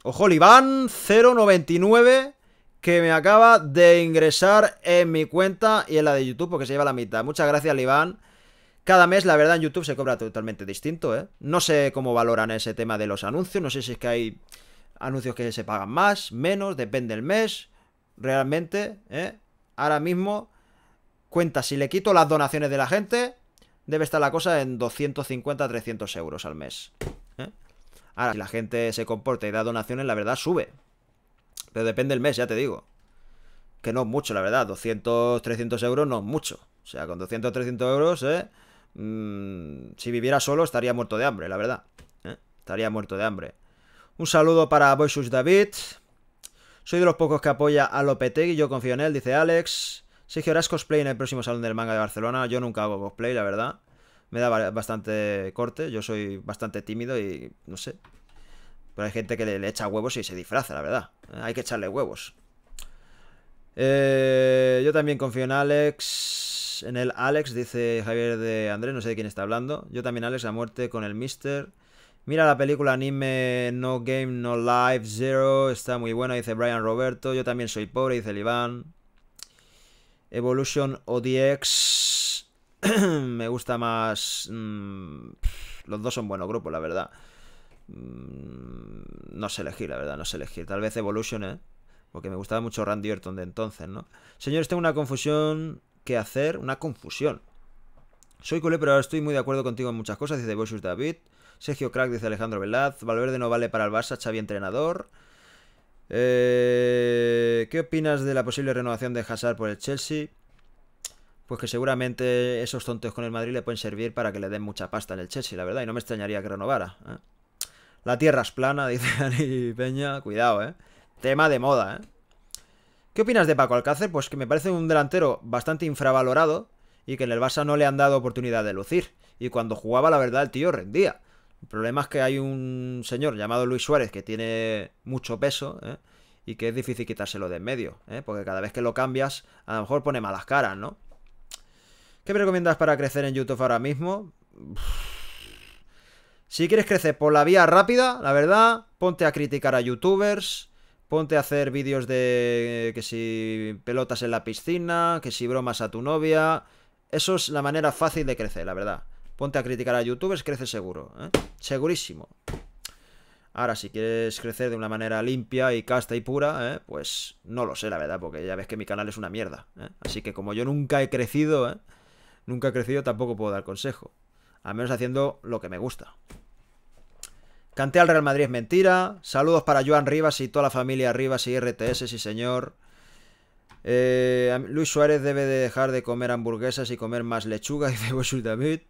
Speaker 1: Ojo, Iván, 0,99 que me acaba de ingresar en mi cuenta y en la de YouTube porque se lleva la mitad. Muchas gracias, Iván. Cada mes, la verdad, en YouTube se cobra totalmente distinto, ¿eh? No sé cómo valoran ese tema de los anuncios. No sé si es que hay anuncios que se pagan más, menos, depende del mes. Realmente, ¿eh? Ahora mismo, cuenta, si le quito las donaciones de la gente, debe estar la cosa en 250, 300 euros al mes. ¿eh? Ahora, si la gente se comporta y da donaciones, la verdad sube depende el mes, ya te digo. Que no es mucho, la verdad. 200, 300 euros no es mucho. O sea, con 200, 300 euros, ¿eh? Mm, si viviera solo estaría muerto de hambre, la verdad. ¿eh? Estaría muerto de hambre. Un saludo para Boysus David. Soy de los pocos que apoya a Lopetegui, yo confío en él, dice Alex. si ¿harás cosplay en el próximo Salón del Manga de Barcelona? Yo nunca hago cosplay, la verdad. Me da bastante corte, yo soy bastante tímido y no sé. Pero hay gente que le, echa huevos y se disfraza, la verdad. Hay que echarle huevos. Eh, yo también confío en Alex. En el Alex, dice Javier de Andrés, no sé de quién está hablando. Yo también, Alex, a muerte con el Mister. Mira la película anime No Game, No Life, Zero. Está muy buena, dice Brian Roberto. Yo también soy pobre, dice el Iván. Evolution ODX. <clears throat> Me gusta más. Mm, los dos son buenos grupos, la verdad. Mm, no sé elegir, la verdad, no sé elegir. Tal vez Evolution, ¿eh? Porque me gustaba mucho Randy Orton de entonces, ¿no? Señores, tengo una confusión que hacer, una confusión. Soy culé, pero ahora estoy muy de acuerdo contigo en muchas cosas, dice Bosus David. Sergio Crack, dice Alejandro Velaz. Valverde no vale para el Barça, Xavi entrenador. Eh, ¿Qué opinas de la posible renovación de Hazard por el Chelsea? Pues que seguramente esos tontos con el Madrid le pueden servir para que le den mucha pasta en el Chelsea, la verdad, y no me extrañaría que renovara. ¿eh? La tierra es plana, <laughs> dice Dani Peña. Cuidado, ¿eh? Tema de moda, ¿eh? ¿Qué opinas de Paco Alcácer? Pues que me parece un delantero bastante infravalorado y que en el Barça no le han dado oportunidad de lucir. Y cuando jugaba, la verdad, el tío rendía. El problema es que hay un señor llamado Luis Suárez que tiene mucho peso ¿eh? y que es difícil quitárselo de en medio, ¿eh? porque cada vez que lo cambias, a lo mejor pone malas caras, ¿no? ¿Qué me recomiendas para crecer en YouTube ahora mismo? Si quieres crecer por la vía rápida, la verdad, ponte a criticar a youtubers, ponte a hacer vídeos de que si pelotas en la piscina, que si bromas a tu novia. Eso es la manera fácil de crecer, la verdad. Ponte a criticar a youtubers, crece seguro, ¿eh? Segurísimo. Ahora, si quieres crecer de una manera limpia y casta y pura, ¿eh? pues no lo sé, la verdad, porque ya ves que mi canal es una mierda. ¿eh? Así que como yo nunca he crecido, ¿eh? nunca he crecido, tampoco puedo dar consejo al menos haciendo lo que me gusta. Canté al Real Madrid, mentira. Saludos para Joan Rivas y toda la familia Rivas y RTS, sí señor. Eh, Luis Suárez debe de dejar de comer hamburguesas y comer más lechuga, Y <laughs> David.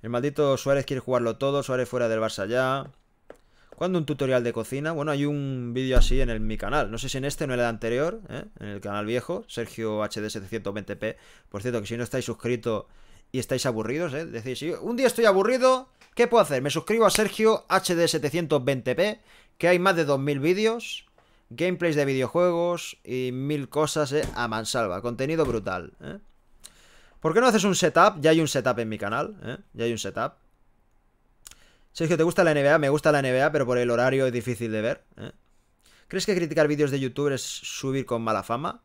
Speaker 1: El maldito Suárez quiere jugarlo todo, Suárez fuera del Barça ya. ¿Cuándo un tutorial de cocina? Bueno, hay un vídeo así en mi canal. No sé si en este o en el anterior, ¿eh? en el canal viejo, Sergio HD720p. Por cierto, que si no estáis suscritos y estáis aburridos, ¿eh? Decís, si un día estoy aburrido, ¿qué puedo hacer? Me suscribo a Sergio HD720p, que hay más de 2000 vídeos, gameplays de videojuegos y mil cosas ¿eh? a mansalva, contenido brutal, ¿eh? ¿Por qué no haces un setup? Ya hay un setup en mi canal, ¿eh? Ya hay un setup. Sergio, ¿te gusta la NBA? Me gusta la NBA, pero por el horario es difícil de ver. ¿eh? ¿Crees que criticar vídeos de YouTube es subir con mala fama?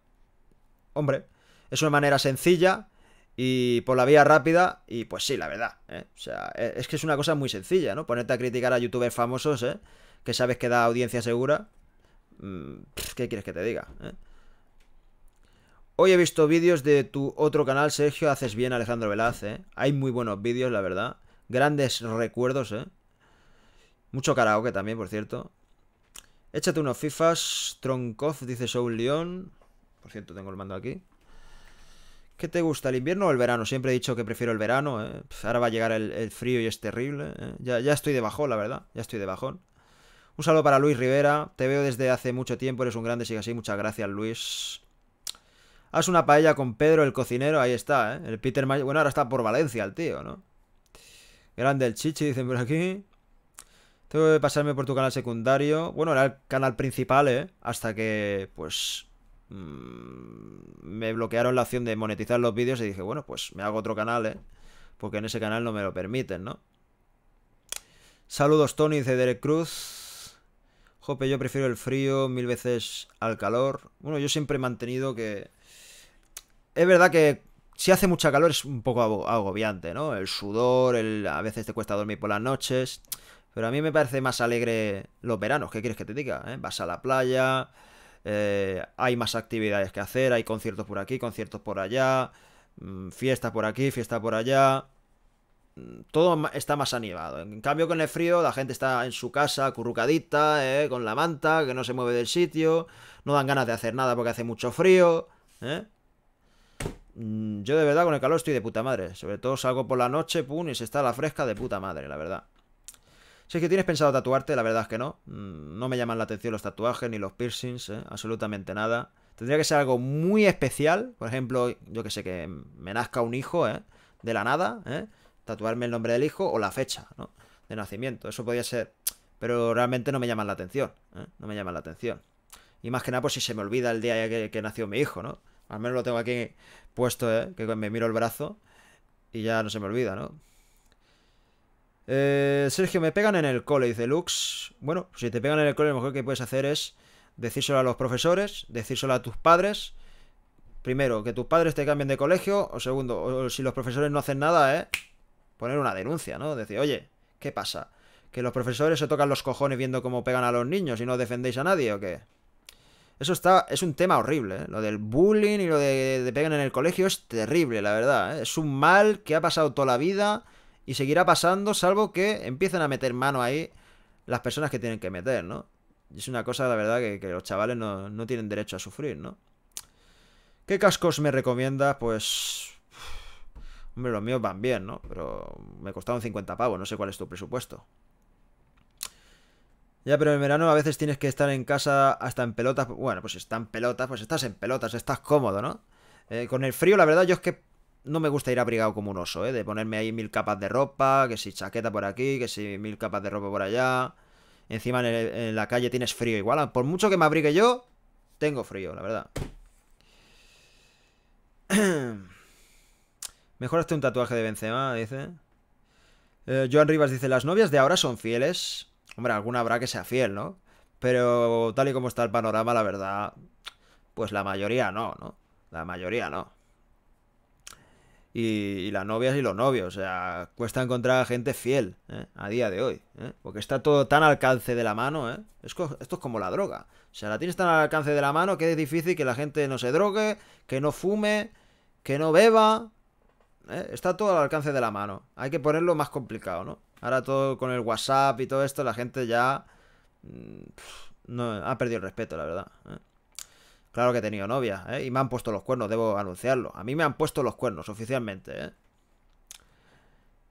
Speaker 1: Hombre, es una manera sencilla y por la vía rápida, y pues sí, la verdad, ¿eh? O sea, e, es que es una cosa muy sencilla, ¿no? Ponerte a criticar a youtubers famosos, ¿eh? Que sabes que da audiencia segura. Mm, ¿Qué quieres que te diga? ¿eh? Hoy he visto vídeos de tu otro canal, Sergio. Haces bien, Alejandro Velaz, ¿eh? Hay muy buenos vídeos, la verdad. Grandes recuerdos, ¿eh? Mucho karaoke también, por cierto. Échate unos FIFAs. Tronkov, dice Soul León. Por cierto, tengo el mando aquí. ¿Qué te gusta, el invierno o el verano? Siempre he dicho que prefiero el verano. ¿eh? Pues ahora va a llegar el, frío y es terrible. ¿eh? Ya, ya, estoy de bajón, la verdad. Ya estoy de bajón. Un saludo para Luis Rivera. Te veo desde hace mucho tiempo. Eres un grande, sigue así. Muchas gracias, Luis. Haz una paella con Pedro, el cocinero. Ahí está, ¿eh? El Peter May... Bueno, ahora está por Valencia el tío, ¿no? Grande el chichi, dicen por aquí. Tengo que pasarme por tu canal secundario. Bueno, era el canal principal, ¿eh? Hasta que, pues, Mm, me bloquearon la opción de monetizar los vídeos y dije, bueno, pues me hago otro canal, ¿eh? Porque en ese canal no me lo permiten, ¿no? Saludos, Tony, de Derek Cruz. Jope, yo prefiero el frío mil veces al calor. Bueno, yo siempre he mantenido que... Es verdad que si hace mucha calor es un poco agobiante, ¿no? El sudor, el... a veces te cuesta dormir por las noches. Pero a mí me parece más alegre los veranos, ¿qué quieres que te diga? Eh? Vas a la playa, eh, hay más actividades que hacer, hay conciertos por aquí, conciertos por allá, mm, Fiestas por aquí, fiesta por allá. Mm, todo está más animado. En cambio, con el frío, la gente está en su casa, currucadita, eh, con la manta, que no se mueve del sitio, no dan ganas de hacer nada porque hace mucho frío. Eh. Mm, yo de verdad con el calor estoy de puta madre. Sobre todo salgo por la noche, pum, y se está la fresca de puta madre, la verdad. Si es que tienes pensado tatuarte, la verdad es que no. Mm, no me llaman la atención los tatuajes ni los piercings, ¿eh? absolutamente nada. Tendría que ser algo muy especial. Por ejemplo, yo que sé, que me nazca un hijo, ¿eh? De la nada, ¿eh? Tatuarme el nombre del hijo o la fecha, De nacimiento. Eso podría ser. Pero realmente no me llaman la atención, ¿eh? No me llaman la atención. Y más que nada, por si se me olvida el día que, que nació mi hijo, ¿no? Al menos lo tengo aquí puesto, ¿eh? Que me miro el brazo y ya no se me olvida, ¿no? Eh, Sergio, me pegan en el cole, dice Lux. Bueno, si te pegan en el cole, lo mejor que puedes hacer es decírselo a los profesores, decírselo a tus padres. Primero, que tus padres te cambien de colegio. O segundo, si los profesores no hacen nada, ¿eh? Poner una denuncia, ¿no? Decir, oye, ¿qué pasa? ¿Que los profesores se tocan los cojones viendo cómo pegan a los niños y no defendéis a nadie o qué? Eso está, es un tema horrible, ¿eh? Lo del bullying y lo de, te pegan en el colegio es terrible, la verdad. ¿eh? Es un mal que ha pasado toda la vida y seguirá pasando, salvo que empiecen a meter mano ahí las personas que tienen que meter, ¿no? Es una cosa, la verdad, que, los chavales no, tienen derecho a sufrir, ¿no? ¿Qué cascos me recomiendas? Pues... Hombre, los míos van bien, ¿no? Pero me costaron 50 pavos, no sé cuál es tu presupuesto. Ya, pero en verano a veces tienes que estar en casa hasta en pelotas. Bueno, pues si en pelotas, pues estás en pelotas, estás cómodo, ¿no? Eh, con el frío, la verdad, yo es que no me gusta ir abrigado como un oso, ¿eh? De ponerme ahí mil capas de ropa, que si chaqueta por aquí, que si mil capas de ropa por allá. Encima en, la calle tienes frío igual. Por mucho que me abrigue yo, tengo frío, la verdad. <clears throat> Mejor hazte un tatuaje de Benzema, dice. Eh, Joan Rivas dice, las novias de ahora son fieles. Hombre, alguna habrá que sea fiel, ¿no? Pero tal y como está el panorama, la verdad, pues la mayoría no, ¿no? La mayoría no y, las novias y los novios. O sea, cuesta encontrar gente fiel ¿eh? a día de hoy. ¿eh? Porque está todo tan al alcance de la mano. ¿eh? Esto, es como la droga. O sea, la tienes tan al alcance de la mano que es difícil que la gente no se drogue, que no fume, que no beba. ¿eh? Está todo al alcance de la mano. Hay que ponerlo más complicado, ¿no? Ahora todo con el WhatsApp y todo esto, la gente ya... Mm, no, ha perdido el respeto, la verdad. ¿eh? Claro que he tenido novia, ¿eh? Y me han puesto los cuernos, debo anunciarlo. A mí me han puesto los cuernos, oficialmente, ¿eh?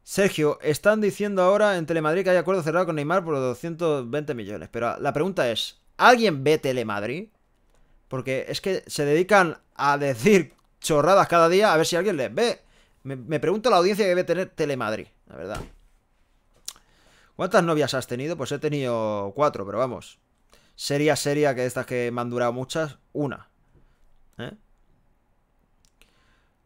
Speaker 1: Sergio, están diciendo ahora en Telemadrid que hay acuerdo cerrado con Neymar por 220 millones. Pero la pregunta es, ¿alguien ve Telemadrid? Porque es que se dedican a decir chorradas cada día a ver si alguien les ve. Me, me pregunto la audiencia que debe tener Telemadrid, la verdad. ¿Cuántas novias has tenido? Pues he tenido cuatro, pero vamos seria, seria, que estas que me han durado muchas, una. ¿Eh?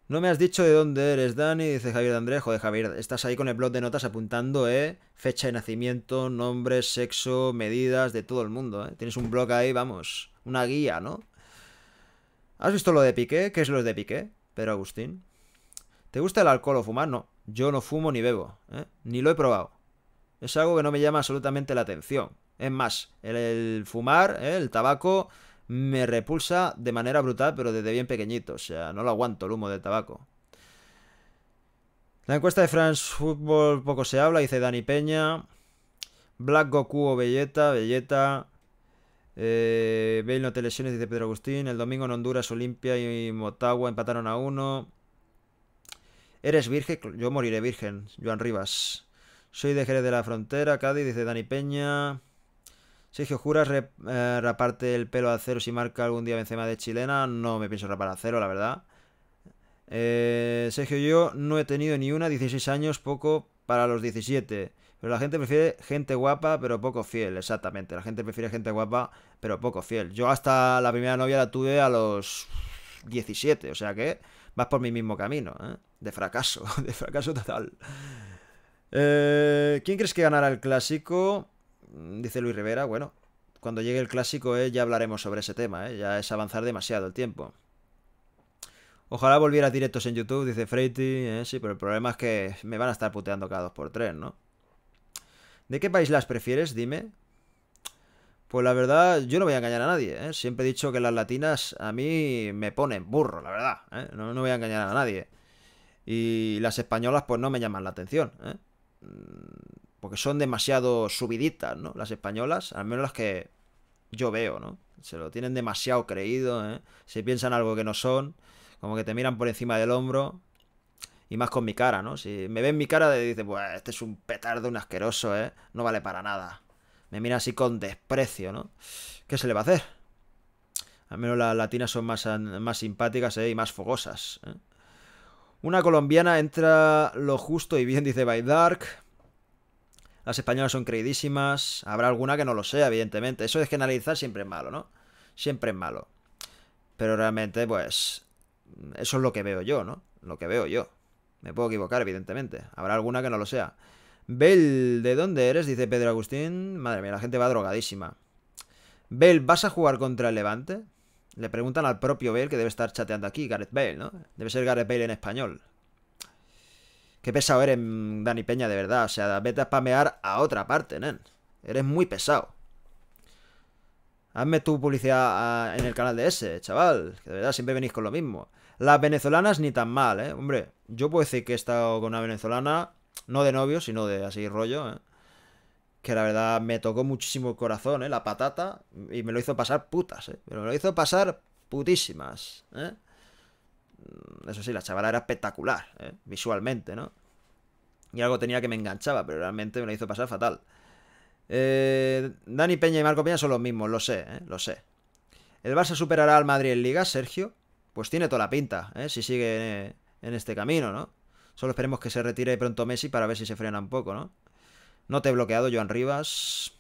Speaker 1: No me has dicho de dónde eres, Dani, dice Javier de Andrés. Joder, Javier, estás ahí con el blog de notas apuntando, ¿eh? Fecha de nacimiento, nombre, sexo, medidas, de todo el mundo, ¿eh? Tienes un blog ahí, vamos, una guía, ¿no? ¿Has visto lo de Piqué? ¿Qué es lo de Piqué? Pero Agustín. ¿Te gusta el alcohol o fumar? No. Yo no fumo ni bebo, ¿eh? Ni lo he probado. Es algo que no me llama absolutamente la atención. Es más, el, fumar, eh, el tabaco, me repulsa de manera brutal, pero desde bien pequeñito. O sea, no lo aguanto el humo de tabaco. La encuesta de France Football poco se habla, dice Dani Peña. Black Goku o Belleta, Belleta. Eh, Bale no te lesiones, dice Pedro Agustín. El domingo en Honduras, Olimpia y Motagua empataron a uno. Eres virgen, yo moriré virgen, Joan Rivas. Soy de Jerez de la Frontera, Cádiz, dice Dani Peña. Sergio ¿juras eh, raparte el pelo a cero si marca algún día Benzema de chilena. No me pienso rapar a cero, la verdad. Eh, Sergio, yo no he tenido ni una, 16 años, poco para los 17. Pero la gente prefiere gente guapa, pero poco fiel, exactamente. La gente prefiere gente guapa, pero poco fiel. Yo hasta la primera novia la tuve a los 17, o sea que vas por mi mismo camino, ¿eh? De fracaso, <laughs> de fracaso total. Eh, ¿Quién crees que ganará el clásico? Mm, dice Luis Rivera, bueno, cuando llegue el clásico eh, ya hablaremos sobre ese tema, eh, ya es avanzar demasiado el tiempo. Ojalá volvieras directos en YouTube, dice Freity, eh, sí, pero el problema es que me van a estar puteando cada dos por tres, ¿no? ¿De qué país las prefieres? Dime. Pues la verdad, yo no voy a engañar a nadie, Siempre he dicho que las latinas a mí me ponen burro, la verdad, no, no, voy a engañar a nadie. Y las españolas pues no me llaman la atención, ¿eh? porque son demasiado subiditas, ¿no? Las españolas, al menos las que yo veo, ¿no? Se lo tienen demasiado creído, ¿eh? Se piensan algo que no son, como que te miran por encima del hombro. Y más con mi cara, ¿no? Si me ven mi cara, dicen, pues este es un petardo, un asqueroso, ¿eh? No vale para nada. Me mira así con desprecio, ¿no? ¿Qué se le va a hacer? Al menos las latinas son más, más simpáticas ¿eh? y más fogosas. ¿eh? Una colombiana entra lo justo y bien, dice By Dark. Las españolas son creidísimas. Habrá alguna que no lo sea, evidentemente. Eso de generalizar siempre es malo, ¿no? Siempre es malo. Pero realmente, pues, eso es lo que veo yo, ¿no? Lo que veo yo. Me puedo equivocar, evidentemente. Habrá alguna que no lo sea. Bel, ¿de dónde eres? Dice Pedro Agustín. Madre mía, la gente va drogadísima. Bel, ¿vas a jugar contra el Levante? Le preguntan al propio Bell que debe estar chateando aquí, Gareth Bale, ¿no? Debe ser Gareth Bale en español. Qué pesado eres, Dani Peña, de verdad. O sea, vete a spamear a otra parte, nen. Eres muy pesado. Hazme tu publicidad ah, en el canal de ese, chaval. Que de verdad siempre venís con lo mismo. Las venezolanas ni tan mal, ¿eh? Hombre, yo puedo decir que he estado con una venezolana, no de novio, sino de así rollo, ¿eh? Que la verdad me tocó muchísimo el corazón, ¿eh? La patata. Y me lo hizo pasar putas, ¿eh? Pero me lo hizo pasar putísimas, ¿eh? Mm, eso sí, la chavala era espectacular, ¿eh? visualmente, ¿no? Y algo tenía que me enganchaba, pero realmente me la hizo pasar fatal. Eh, Dani Peña y Marco Peña son los mismos, lo sé, ¿eh? lo sé. ¿El Barça superará al Madrid en Liga, Sergio? Pues tiene toda la pinta, ¿eh? si sigue eh, en este camino, ¿no? Solo esperemos que se retire pronto Messi para ver si se frena un poco, ¿no? No te he bloqueado, Joan Rivas.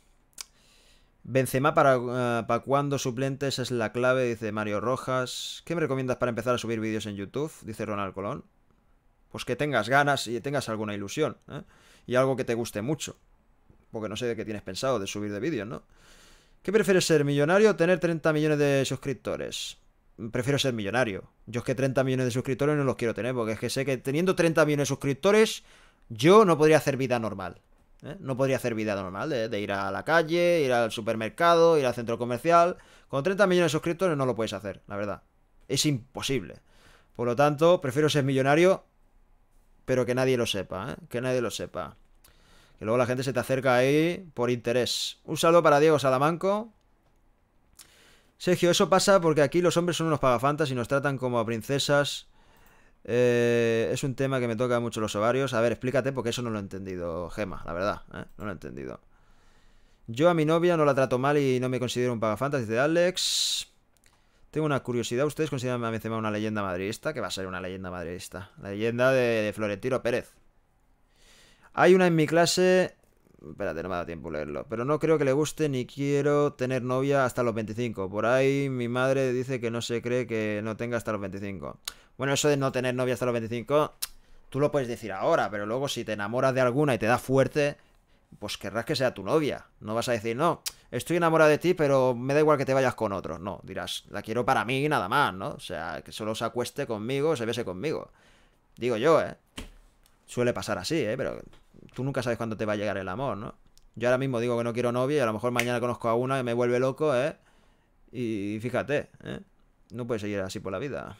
Speaker 1: Benzema para, eh, para cuando suplentes es la clave, dice Mario Rojas. ¿Qué me recomiendas para empezar a subir vídeos en YouTube? Dice Ronald Colón. Pues que tengas ganas y tengas alguna ilusión. ¿eh? Y algo que te guste mucho. Porque no sé de qué tienes pensado de subir de vídeos, ¿no? ¿Qué prefieres ser, millonario o tener 30 millones de suscriptores? Prefiero ser millonario. Yo es que 30 millones de suscriptores no los quiero tener, porque es que sé que teniendo 30 millones de suscriptores, yo no podría hacer vida normal. ¿eh? No podría hacer vida normal, de, ir a la calle, ir al supermercado, ir al centro comercial. Con 30 millones de suscriptores no lo puedes hacer, la verdad. Es imposible. Por lo tanto, prefiero ser millonario, pero que nadie lo sepa, ¿eh? Que nadie lo sepa. Que luego la gente se te acerca ahí por interés. Un saludo para Diego Salamanco. Sergio, eso pasa porque aquí los hombres son unos pagafantas y nos tratan como a princesas eh, es un tema que me toca mucho los ovarios. A ver, explícate porque eso no lo he entendido, Gema, la verdad. ¿eh? No lo he entendido. Yo a mi novia no la trato mal y no me considero un pagafantas, dice Alex. Tengo una curiosidad. ¿Ustedes consideran a Benzema una leyenda madridista? Que va a ser una leyenda madridista. La leyenda de, Florentino Pérez. Hay una en mi clase Espérate, no me da tiempo leerlo. Pero no creo que le guste ni quiero tener novia hasta los 25. Por ahí mi madre dice que no se cree que no tenga hasta los 25. Bueno, eso de no tener novia hasta los 25, tú lo puedes decir ahora, pero luego si te enamoras de alguna y te da fuerte, pues querrás que sea tu novia. No vas a decir, no, estoy enamorado de ti, pero me da igual que te vayas con otro. No, dirás, la quiero para mí y nada más, ¿no? O sea, que solo se acueste conmigo, se bese conmigo. Digo yo, ¿eh? Suele pasar así, ¿eh? Pero tú nunca sabes cuándo te va a llegar el amor, ¿no? Yo ahora mismo digo que no quiero novia y a lo mejor mañana conozco a una y me vuelve loco, ¿eh? Y fíjate, ¿eh? No puedes seguir así por la vida.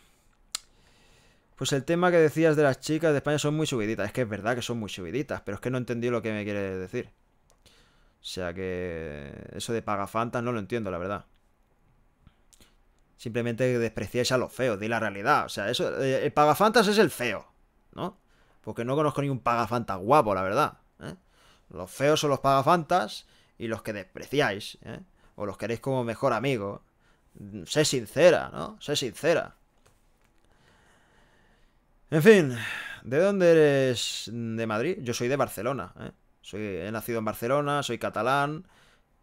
Speaker 1: Pues el tema que decías de las chicas de España son muy subiditas. Es que es verdad que son muy subiditas, pero es que no entendí lo que me quiere decir. O sea que eso de pagafantas no lo entiendo, la verdad. Simplemente despreciáis a los feos, di la realidad. O sea, eso, eh, el pagafantas es el feo, ¿no? Porque no conozco ni un pagafantas guapo, la verdad. ¿eh? Los feos son los pagafantas y los que despreciáis, ¿eh? O los queréis como mejor amigo. Sé sincera, ¿no? Sé sincera. En fin, ¿de dónde eres de Madrid? Yo soy de Barcelona. ¿eh? Soy, he nacido en Barcelona, soy catalán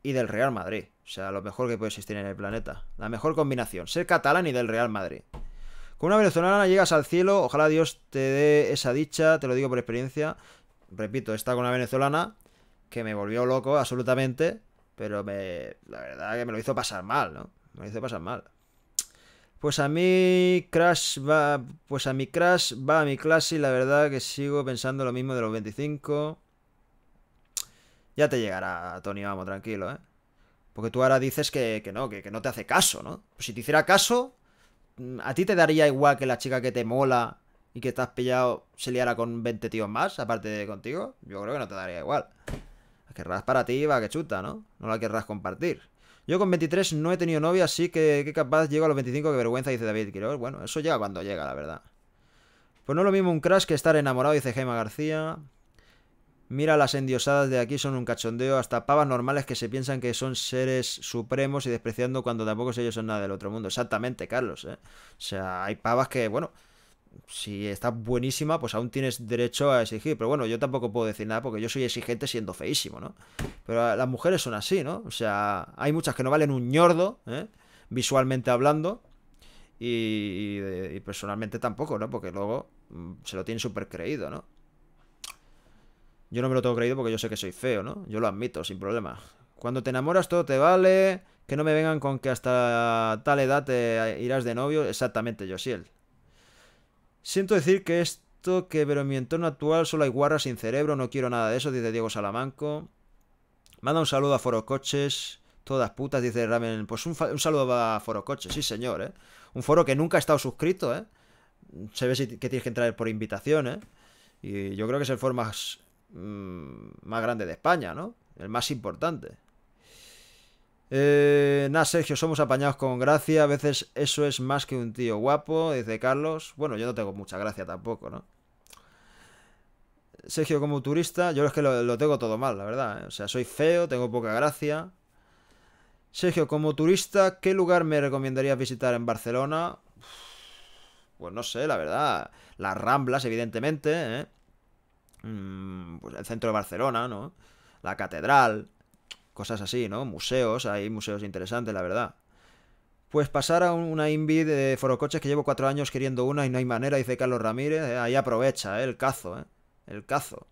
Speaker 1: y del Real Madrid. O sea, lo mejor que puede existir en el planeta. La mejor combinación, ser catalán y del Real Madrid. Con una venezolana llegas al cielo, ojalá Dios te dé esa dicha, te lo digo por experiencia. Repito, está con una venezolana que me volvió loco absolutamente, pero me, la verdad que me lo hizo pasar mal, ¿no? Me lo hizo pasar mal. Pues a mí Crash va, pues a mi Crash va a mi clase y la verdad que sigo pensando lo mismo de los 25. Ya te llegará, Tony, vamos, tranquilo, ¿eh? Porque tú ahora dices que, no, que, no te hace caso, ¿no? Pues si te hiciera caso, mm, a ti te daría igual que la chica que te mola y que estás pillado se liara con 20 tíos más, aparte de contigo. Yo creo que no te daría igual. La querrás para ti, va que chuta, ¿no? No la querrás compartir. Yo con 23 no he tenido novia, así que qué capaz llego a los 25, qué vergüenza, dice David Quiroz. Bueno, eso llega cuando llega, la verdad. Pues no es lo mismo un crash que estar enamorado, dice Gema García. Mira las endiosadas de aquí son un cachondeo, hasta pavas normales que se piensan que son seres supremos y despreciando cuando tampoco ellos son nada del otro mundo. Exactamente, Carlos, ¿eh? O sea, hay pavas que, bueno, si está buenísima, pues aún tienes derecho a exigir. Pero bueno, yo tampoco puedo decir nada porque yo soy exigente siendo feísimo, ¿no? Pero las mujeres son así, ¿no? O sea, hay muchas que no valen un ñordo, ¿eh? visualmente hablando. Y, personalmente tampoco, ¿no? Porque luego mm, se lo tienen súper creído, ¿no? Yo no me lo tengo creído porque yo sé que soy feo, ¿no? Yo lo admito, sin problema. Cuando te enamoras todo te vale. Que no me vengan con que hasta tal edad te irás de novio. Exactamente, Josiel. Siento decir que esto, que pero en mi entorno actual solo hay guarras sin cerebro, no quiero nada de eso, dice Diego Salamanco. Manda un saludo a Foro Coches, todas putas, dice Ramen. Pues un, saludo a Foro Coches, sí señor, ¿eh? Un foro que nunca ha estado suscrito, ¿eh? Se ve que tienes que entrar por invitación, ¿eh? Y yo creo que es el foro más, mm, más grande de España, ¿no? El más importante. Eh, nada, Sergio, somos apañados con gracia. A veces eso es más que un tío guapo, dice Carlos. Bueno, yo no tengo mucha gracia tampoco, ¿no? Sergio, como turista, yo es que lo, tengo todo mal, la verdad. ¿eh? O sea, soy feo, tengo poca gracia. Sergio, como turista, ¿qué lugar me recomendarías visitar en Barcelona? Pues no sé, la verdad. Las Ramblas, evidentemente, ¿eh? Mm, pues el centro de Barcelona, ¿no? La catedral cosas así, ¿no? Museos, hay museos interesantes, la verdad. Pues pasar a una Invi de Forocoches que llevo cuatro años queriendo una y no hay manera, dice Carlos Ramírez. Eh, ahí aprovecha, eh, el cazo, eh, el cazo.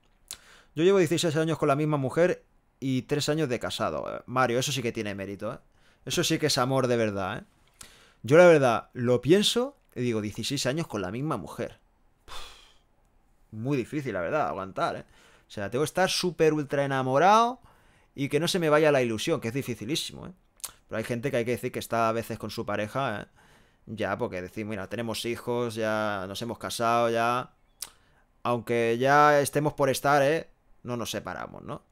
Speaker 1: Yo llevo 16 años con la misma mujer y 3 años de casado. Eh. Mario, eso sí que tiene mérito, ¿eh? Eso sí que es amor de verdad, ¿eh? Yo la verdad lo pienso y digo 16 años con la misma mujer. muy difícil, la verdad, aguantar, ¿eh? O sea, tengo que estar súper ultra enamorado y que no se me vaya la ilusión, que es dificilísimo, ¿eh? Pero hay gente que hay que decir que está a veces con su pareja, ¿eh? ya, porque decimos, mira, tenemos hijos, ya nos hemos casado, ya... Aunque ya estemos por estar, ¿eh? No nos separamos, ¿no?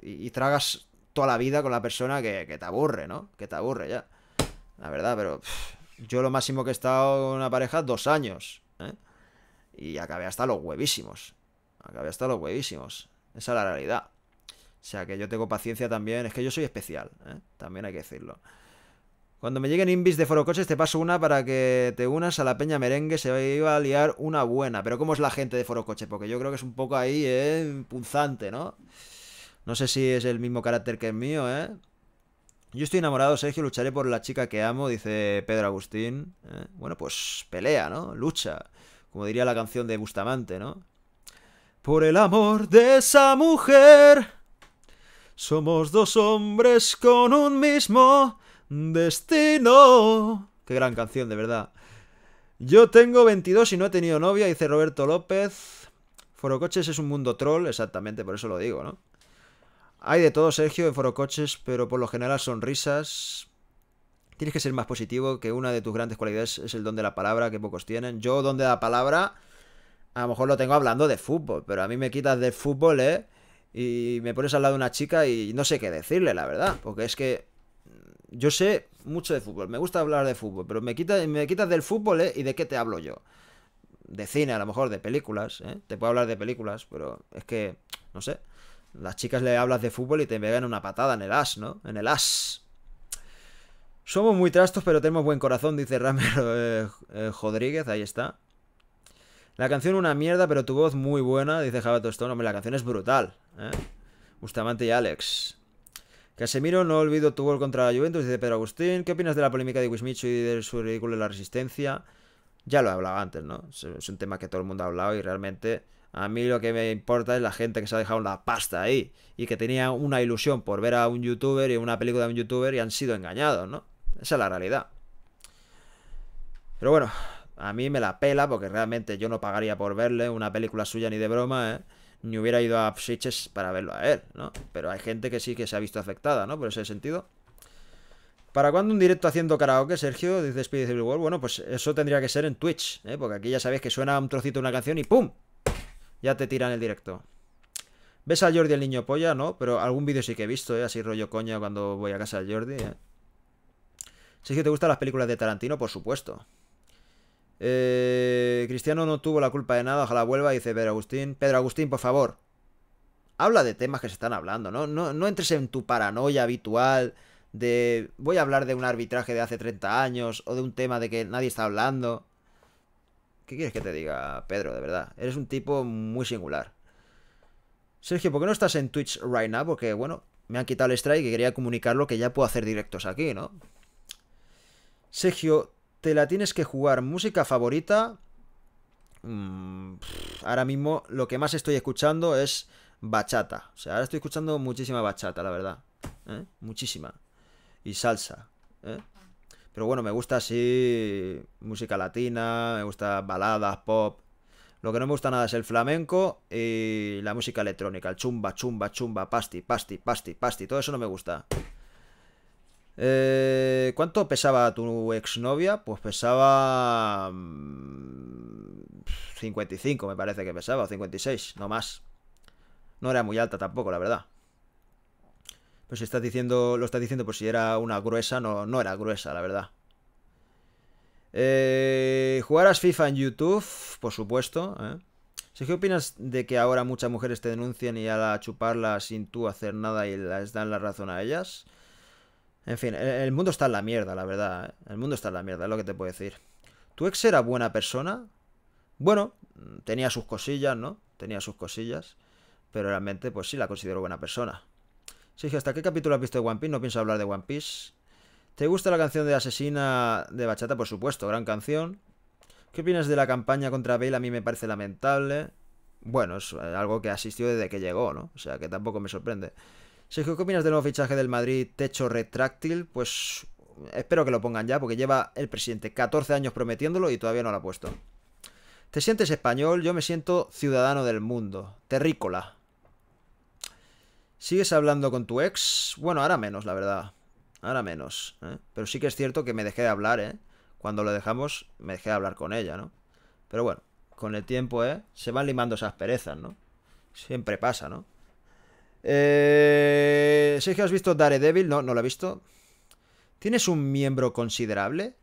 Speaker 1: Y, tragas toda la vida con la persona que, te aburre, ¿no? Que te aburre ya. La verdad, pero... yo lo máximo que he estado con una pareja, dos años, ¿eh? Y acabé hasta los huevísimos. Acabé hasta los huevísimos. Esa es la realidad. O sea, que yo tengo paciencia también. Es que yo soy especial, ¿eh? También hay que decirlo. Cuando me lleguen invis de Forocoches, te paso una para que te unas a la peña merengue. Se iba a liar una buena. Pero ¿cómo es la gente de Forocoches? Porque yo creo que es un poco ahí, ¿eh? Punzante, ¿no? No sé si es el mismo carácter que el mío, ¿eh? Yo estoy enamorado, Sergio, lucharé por la chica que amo, dice Pedro Agustín. ¿eh? Bueno, pues pelea, ¿no? Lucha. Como diría la canción de Bustamante, ¿no? Por el amor de esa mujer. Somos dos hombres con un mismo destino. Qué gran canción, de verdad. Yo tengo 22 y no he tenido novia, dice Roberto López. Forocoches es un mundo troll, exactamente, por eso lo digo, ¿no? Hay de todo, Sergio, en Forocoches, pero por lo general sonrisas. Tienes que ser más positivo, que una de tus grandes cualidades es el don de la palabra, que pocos tienen. Yo, don de la palabra, a lo mejor lo tengo hablando de fútbol, pero a mí me quitas de fútbol, ¿eh? y me pones al lado de una chica y no sé qué decirle, la verdad, porque es que yo sé mucho de fútbol, me gusta hablar de fútbol, pero me quitas, me quitas del fútbol ¿eh? y de qué te hablo yo. De cine, a lo mejor, de películas, ¿eh? te puedo hablar de películas, pero es que, no sé, las chicas le hablas de fútbol y te pegan una patada en el as, ¿no? En el as. Somos muy trastos, pero tenemos buen corazón, dice Ramiro eh, eh, Rodríguez, ahí está. La canción una mierda, pero tu voz muy buena, dice Java Tostón. Hombre, la canción es brutal. ¿eh? Bustamante y Alex. Casemiro, no olvido tu gol contra la Juventus, dice Pedro Agustín. ¿Qué opinas de la polémica de Wismichu y de su ridículo en la resistencia? Ya lo he hablado antes, ¿no? Es un tema que todo el mundo ha hablado y realmente a mí lo que me importa es la gente que se ha dejado la pasta ahí y que tenía una ilusión por ver a un youtuber y una película de un youtuber y han sido engañados, ¿no? Esa es la realidad. Pero bueno, a mí me la pela porque realmente yo no pagaría por verle una película suya ni de broma, ¿eh? Ni hubiera ido a Switches para verlo a él, ¿no? Pero hay gente que sí que se ha visto afectada, ¿no? Por ese sentido. ¿Para cuándo un directo haciendo karaoke, Sergio? Dice Speedy Civil Bueno, pues eso tendría que ser en Twitch, ¿eh? Porque aquí ya sabéis que suena un trocito de una canción y ¡pum! Ya te tiran el directo. ¿Ves a Jordi el niño polla? No, pero algún vídeo sí que he visto, ¿eh? Así rollo coña cuando voy a casa de Jordi, ¿eh? Sergio, ¿te gustan las películas de Tarantino? Por supuesto. Eh, Cristiano no tuvo la culpa de nada, ojalá vuelva, dice Pedro Agustín. Pedro Agustín, por favor, habla de temas que se están hablando, ¿no? No, entres en tu paranoia habitual de voy a hablar de un arbitraje de hace 30 años o de un tema de que nadie está hablando. ¿Qué quieres que te diga, Pedro? De verdad, eres un tipo muy singular. Sergio, ¿por qué no estás en Twitch right now? Porque, bueno, me han quitado el strike y quería comunicarlo que ya puedo hacer directos aquí, ¿no? Sergio, te la tienes que jugar. Música favorita. Mm, ahora mismo lo que más estoy escuchando es bachata. O sea, ahora estoy escuchando muchísima bachata, la verdad. ¿eh? Muchísima. Y salsa. ¿eh? Pero bueno, me gusta así música latina, me gusta baladas, pop. Lo que no me gusta nada es el flamenco y la música electrónica, el chumba, chumba, chumba, pasti, pasti, pasti, pasti. Todo eso no me gusta. Eh, ¿Cuánto pesaba tu exnovia? Pues pesaba... 55 mm, me parece que pesaba, o 56, no más. No era muy alta tampoco, la verdad. Pues si estás diciendo, lo estás diciendo por si era una gruesa, no, no era gruesa, la verdad. Eh, ¿Jugarás FIFA en YouTube? Por supuesto. ¿eh? ¿Qué opinas de que ahora muchas mujeres te denuncian y a la chuparla sin tú hacer nada y les dan la razón a ellas? En fin, el, mundo está en la mierda, la verdad. ¿eh? El mundo está en la mierda, es lo que te puedo decir. ¿Tu ex era buena persona? Bueno, tenía sus cosillas, ¿no? Tenía sus cosillas. Pero realmente, pues sí, la considero buena persona. Sí, ¿hasta qué capítulo has visto de One Piece? No pienso hablar de One Piece. ¿Te gusta la canción de Asesina de Bachata? Por supuesto, gran canción. ¿Qué opinas de la campaña contra Bale? A mí me parece lamentable. Bueno, es algo que asistió desde que llegó, ¿no? O sea, que tampoco me sorprende. Sergio, ¿qué opinas del nuevo fichaje del Madrid techo retráctil? Pues espero que lo pongan ya, porque lleva el presidente 14 años prometiéndolo y todavía no lo ha puesto. ¿Te sientes español? Yo me siento ciudadano del mundo. Terrícola. ¿Sigues hablando con tu ex? Bueno, ahora menos, la verdad. Ahora menos. ¿eh? Pero sí que es cierto que me dejé de hablar, ¿eh? Cuando lo dejamos, me dejé de hablar con ella, ¿no? Pero bueno, con el tiempo, ¿eh? Se van limando esas perezas, ¿no? Siempre pasa, ¿no? Eh, Sergio, ¿has visto Daredevil? No, no lo he visto. ¿Tienes un miembro considerable?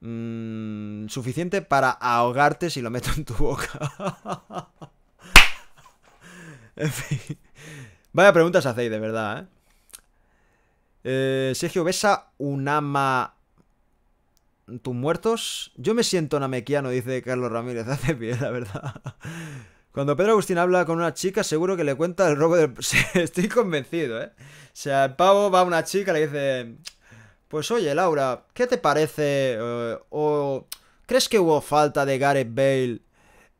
Speaker 1: Mm, suficiente para ahogarte si lo meto en tu boca. <laughs> en fin. Vaya preguntas hacéis, de verdad, ¿eh? Eh, Sergio, besa un ama tus muertos? Yo me siento namequiano, dice Carlos Ramírez, <laughs> hace pie, la verdad. Cuando Pedro Agustín habla con una chica, seguro que le cuenta el robo del... <laughs> Estoy convencido, ¿eh? O sea, el pavo va a una chica y le dice... Pues oye, Laura, ¿qué te parece? Eh, ¿O crees que hubo falta de Gareth Bale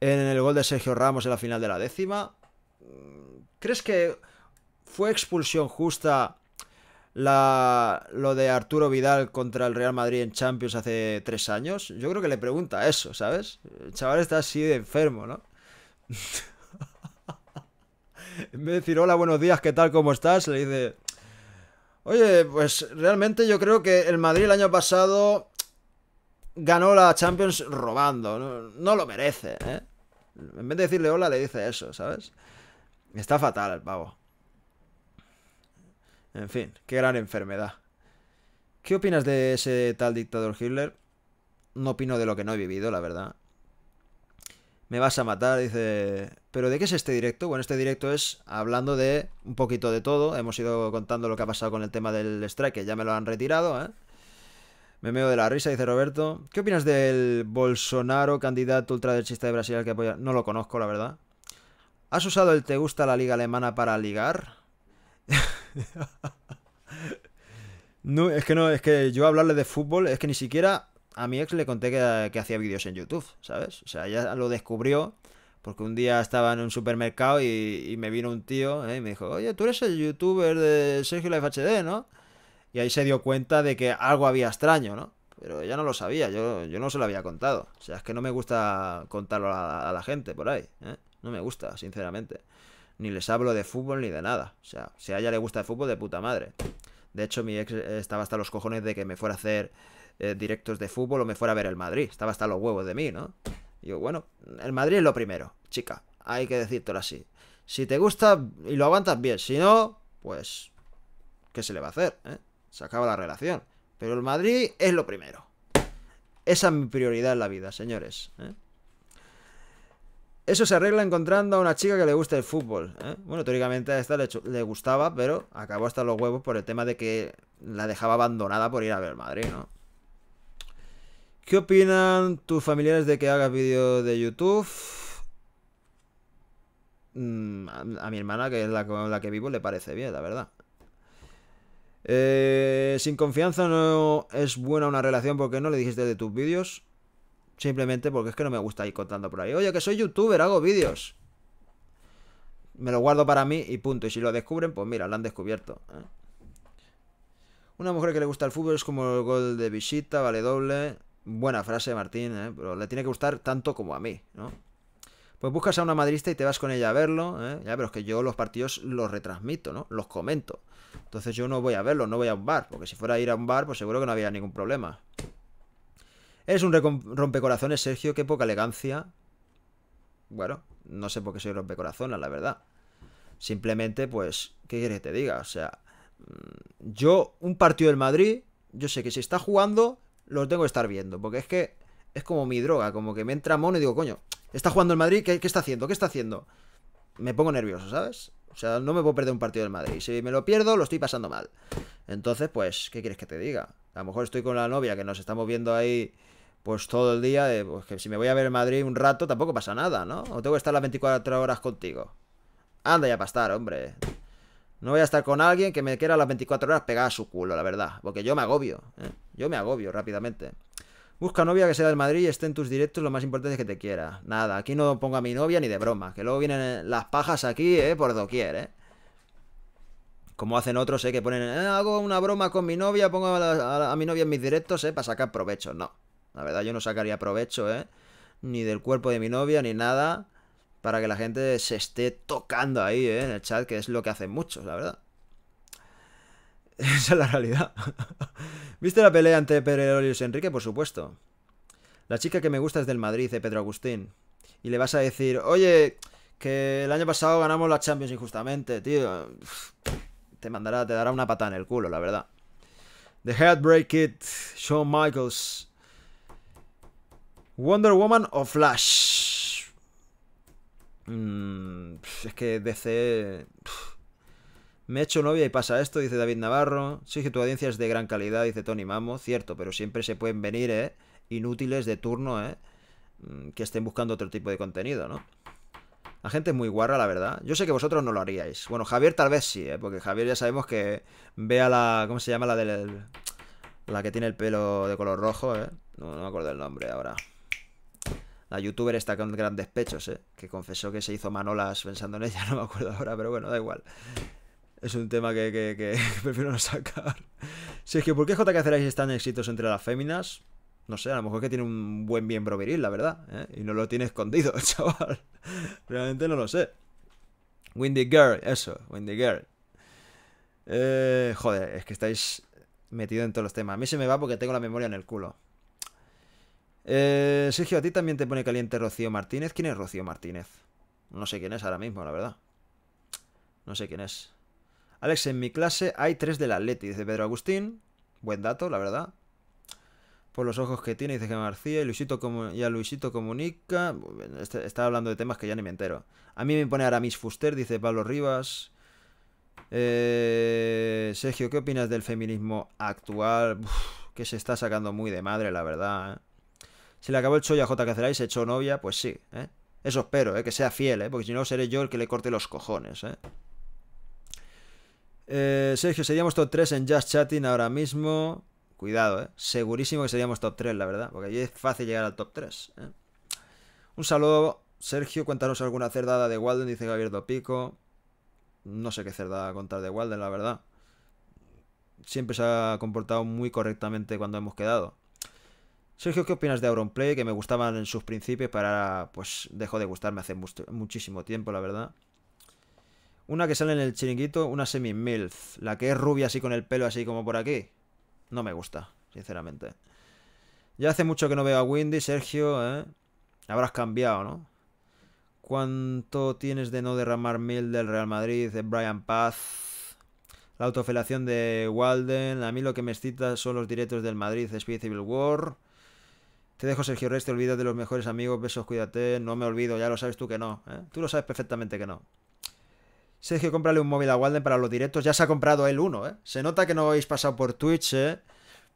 Speaker 1: en el gol de Sergio Ramos en la final de la décima? ¿Crees que fue expulsión justa la, lo de Arturo Vidal contra el Real Madrid en Champions hace tres años? Yo creo que le pregunta eso, ¿sabes? El chaval está así de enfermo, ¿no? <laughs> en vez de decir hola, buenos días, ¿qué tal? ¿Cómo estás? Le dice... Oye, pues realmente yo creo que el Madrid el año pasado ganó la Champions robando. No, lo merece, ¿eh? En vez de decirle hola, le dice eso, ¿sabes? Está fatal el pavo. En fin, qué gran enfermedad. ¿Qué opinas de ese tal dictador Hitler? No opino de lo que no he vivido, la verdad me vas a matar, dice... ¿Pero de qué es este directo? Bueno, este directo es hablando de un poquito de todo. Hemos ido contando lo que ha pasado con el tema del strike, que ya me lo han retirado, ¿eh? Me meo de la risa, dice Roberto. ¿Qué opinas del Bolsonaro, candidato ultraderechista de Brasil al que apoya? No lo conozco, la verdad. ¿Has usado el te gusta la liga alemana para ligar? <laughs> no, es que no, es que yo hablarle de fútbol, es que ni siquiera a mi ex le conté que, hacía vídeos en YouTube, ¿sabes? O sea, ella lo descubrió porque un día estaba en un supermercado y, me vino un tío ¿eh? y me dijo, oye, tú eres el youtuber de Sergio Life HD, ¿no? Y ahí se dio cuenta de que algo había extraño, ¿no? Pero ella no lo sabía, yo, yo no se lo había contado. O sea, es que no me gusta contarlo a, a la gente por ahí, ¿eh? No me gusta, sinceramente. Ni les hablo de fútbol ni de nada. O sea, si a ella le gusta el fútbol, de puta madre. De hecho, mi ex estaba hasta los cojones de que me fuera a hacer eh, directos de fútbol o me fuera a ver el Madrid. Estaba hasta los huevos de mí, ¿no? Y yo, bueno, el Madrid es lo primero, chica. Hay que decírtelo así. Si te gusta y lo aguantas bien, si no, pues... ¿Qué se le va a hacer? Eh? Se acaba la relación. Pero el Madrid es lo primero. Esa es mi prioridad en la vida, señores. ¿eh? Eso se arregla encontrando a una chica que le guste el fútbol. ¿eh? Bueno, teóricamente a esta le, le, gustaba, pero acabó hasta los huevos por el tema de que la dejaba abandonada por ir a ver el Madrid, ¿no? ¿Qué opinan tus familiares de que hagas vídeo de YouTube? Mm, a, mi hermana, que es la con la que vivo, le parece bien, la verdad. Eh, sin confianza no es buena una relación porque no le dijiste de tus vídeos. Simplemente porque es que no me gusta ir contando por ahí. Oye, que soy youtuber, hago vídeos. Me lo guardo para mí y punto. Y si lo descubren, pues mira, lo han descubierto. ¿eh? Una mujer que le gusta el fútbol es como el gol de visita, vale doble. Buena frase, Martín, ¿eh? pero le tiene que gustar tanto como a mí, ¿no? Pues buscas a una madrista y te vas con ella a verlo, ¿eh? ya, pero es que yo los partidos los retransmito, ¿no? Los comento. Entonces yo no voy a verlo, no voy a un bar, porque si fuera a ir a un bar, pues seguro que no había ningún problema. Es un rompecorazones, Sergio, qué poca elegancia. Bueno, no sé por qué soy rompecorazones, la verdad. Simplemente, pues, ¿qué quieres que te diga? O sea, mm, yo, un partido del Madrid, yo sé que si está jugando lo tengo que estar viendo. Porque es que es como mi droga, como que me entra mono y digo, coño, está jugando el Madrid, ¿qué, está haciendo? ¿Qué está haciendo? Me pongo nervioso, ¿sabes? O sea, no me puedo perder un partido del Madrid. Si me lo pierdo, lo estoy pasando mal. Entonces, pues, ¿qué quieres que te diga? A lo mejor estoy con la novia que nos estamos viendo ahí pues todo el día, eh, pues que si me voy a ver el Madrid un rato tampoco pasa nada, ¿no? O tengo que estar las 24 horas contigo. Anda ya para estar, hombre. No voy a estar con alguien que me quiera las 24 horas pegar a su culo, la verdad. Porque yo me agobio. ¿eh? Yo me agobio rápidamente. Busca novia que sea del Madrid y esté en tus directos. Lo más importante es que te quiera. Nada, aquí no pongo a mi novia ni de broma. Que luego vienen eh, las pajas aquí, ¿eh? Por doquier, ¿eh? Como hacen otros, ¿eh? Que ponen, eh, hago una broma con mi novia, pongo a, a mi novia en mis directos, ¿eh? Para sacar provecho. No. La verdad, yo no sacaría provecho, ¿eh? Ni del cuerpo de mi novia, ni nada para que la gente se esté tocando ahí eh, en el chat, que es lo que hacen muchos, la verdad. <laughs> Esa es la realidad. <laughs> ¿Viste la pelea ante Pedro y Enrique? Por supuesto. La chica que me gusta es del Madrid, de Pedro Agustín. Y le vas a decir, oye, que el año pasado ganamos la Champions injustamente, tío. Te mandará, te dará una patada en el culo, la verdad. The Headbreak Kid, Shawn Michaels. Wonder Woman o Flash. Mm, es que DC... Me he hecho novia y pasa esto, dice David Navarro. Sí que tu audiencia es de gran calidad, dice Tony Mamo. Cierto, pero siempre se pueden venir, ¿eh? Inútiles de turno, ¿eh? Mm, que estén buscando otro tipo de contenido, ¿no? La gente es muy guarra, la verdad. Yo sé que vosotros no lo haríais. Bueno, Javier tal vez sí, ¿eh? Porque Javier ya sabemos que vea la... ¿Cómo se llama la del... La que tiene el pelo de color rojo, ¿eh? No, no me acuerdo el nombre ahora. La youtuber está con grandes pechos, ¿eh? Que confesó que se hizo manolas pensando en ella, <laughs> no me acuerdo ahora, pero bueno, da igual. Es un tema que, <laughs> prefiero no sacar. Si es que, ¿por qué JK Cerais es tan éxitos entre las féminas? No sé, a lo mejor que tiene un buen miembro viril, la verdad. ¿eh? Y no lo tiene escondido, <laughs> chaval. Realmente no lo sé. Windy Girl, eso, Windy Girl. Eh, joder, es que estáis metido en todos los temas. A mí se me va porque tengo la memoria en el culo. Eh, Sergio, a ti también te pone caliente Rocío Martínez. ¿Quién es Rocío Martínez? No sé quién es ahora mismo, la verdad. No sé quién es. Alex, en mi clase hay tres del Atleti, dice Pedro Agustín. Buen dato, la verdad. Por los ojos que tiene, dice que García. Y, Luisito como a Luisito comunica. está hablando de temas que ya ni me entero. A mí me pone Aramis Fuster, dice Pablo Rivas. Eh, Sergio, ¿qué opinas del feminismo actual? que se está sacando muy de madre, la verdad. ¿eh? Si le acabó el chollo a J. que se echó novia, pues sí, ¿eh? Eso espero, ¿eh? Que sea fiel, ¿eh? Porque si no seré yo el que le corte los cojones, ¿eh? eh Sergio, seríamos top 3 en Just Chatting ahora mismo. Cuidado, ¿eh? Segurísimo que seríamos top 3, la verdad. Porque allí es fácil llegar al top 3. Un saludo, Sergio. Cuéntanos alguna cerdada de Walden, dice Gabriel Dopico. No sé qué cerdada contar de Walden, la verdad. Siempre se ha comportado muy correctamente cuando hemos quedado. Sergio, ¿qué opinas de Play? Que me gustaban en sus principios, para pues dejó de gustarme hace muchísimo tiempo, la verdad. Una que sale en el chiringuito, una semi-milf. La que es rubia así con el pelo así como por aquí. No me gusta, sinceramente. Ya hace mucho que no veo a Windy, Sergio, ¿eh? Habrás cambiado, ¿no? ¿Cuánto tienes de no derramar mil del Real Madrid, de Brian Paz? La autofelación de Walden. A mí lo que me excita son los directos del Madrid, Speed Civil War. Te dejo Sergio Reyes, te olvidas de los mejores amigos, besos, cuídate, no me olvido, ya lo sabes tú que no. ¿eh? Tú lo sabes perfectamente que no. Sergio, cómprale un móvil a Walden para los directos. Ya se ha comprado él uno, ¿eh? Se nota que no habéis pasado por Twitch, ¿eh?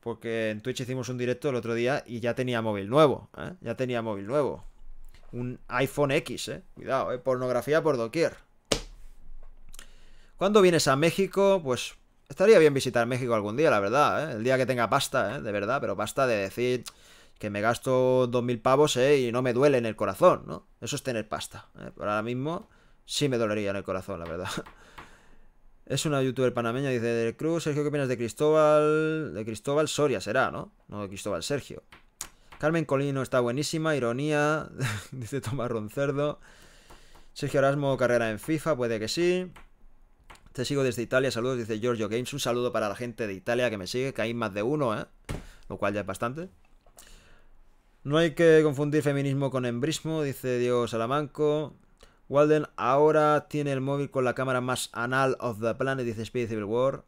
Speaker 1: Porque en Twitch hicimos un directo el otro día y ya tenía móvil nuevo, ¿eh? Ya tenía móvil nuevo. Un iPhone X, ¿eh? Cuidado, ¿eh? Pornografía por doquier. ¿Cuándo vienes a México? Pues estaría bien visitar México algún día, la verdad, ¿eh? El día que tenga pasta, ¿eh? De verdad, pero pasta de decir que me gasto 2.000 pavos eh, y no me duele en el corazón, ¿no? Eso es tener pasta. ¿eh? Pero ahora mismo sí me dolería en el corazón, la verdad. <laughs> Es una youtuber panameña, dice del Cruz. Sergio, ¿qué opinas de Cristóbal? De Cristóbal Soria será, ¿no? No de Cristóbal Sergio. Carmen Colino está buenísima, ironía, <laughs> dice Tomás Roncerdo. Sergio Erasmo, carrera en FIFA, puede que sí. Te sigo desde Italia, saludos, dice Giorgio Games. Un saludo para la gente de Italia que me sigue, que hay más de uno, ¿eh? Lo cual ya es bastante. No hay que confundir feminismo con embrismo, dice Diego Salamanco. Walden ahora tiene el móvil con la cámara más anal of the planet, dice Speed Civil War.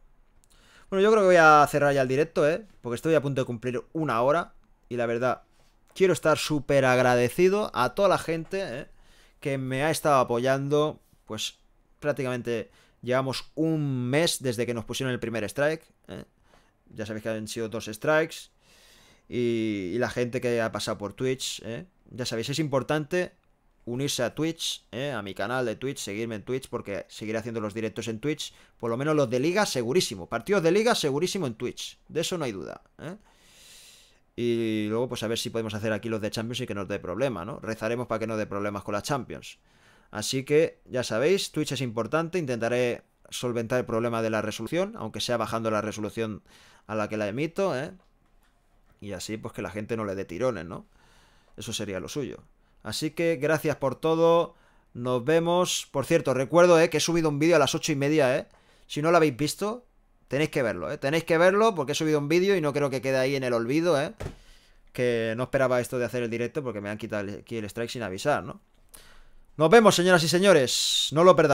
Speaker 1: Bueno, yo creo que voy a cerrar ya el directo, ¿eh? Porque estoy a punto de cumplir una hora. Y la verdad, quiero estar súper agradecido a toda la gente ¿eh? que me ha estado apoyando. Pues prácticamente llevamos un mes desde que nos pusieron el primer strike. ¿eh? Ya sabéis que han sido dos strikes y, la gente que ha pasado por Twitch. ¿eh? Ya sabéis, es importante unirse a Twitch, ¿eh? a mi canal de Twitch, seguirme en Twitch porque seguiré haciendo los directos en Twitch. Por lo menos los de liga, segurísimo. Partidos de liga, segurísimo en Twitch. De eso no hay duda. ¿eh? Y luego, pues a ver si podemos hacer aquí los de Champions y que nos dé problema, ¿no? Rezaremos para que no dé problemas con las Champions. Así que, ya sabéis, Twitch es importante. Intentaré solventar el problema de la resolución, aunque sea bajando la resolución a la que la emito, ¿eh? y así pues que la gente no le dé tirones, ¿no? Eso sería lo suyo. Así que gracias por todo. Nos vemos. Por cierto, recuerdo eh, que he subido un vídeo a las ocho y media, ¿eh? Si no lo habéis visto, tenéis que verlo, ¿eh? Tenéis que verlo porque he subido un vídeo y no creo que quede ahí en el olvido, ¿eh? Que no esperaba esto de hacer el directo porque me han quitado aquí el strike sin avisar, ¿no? Nos vemos, señoras y señores. No lo perdáis.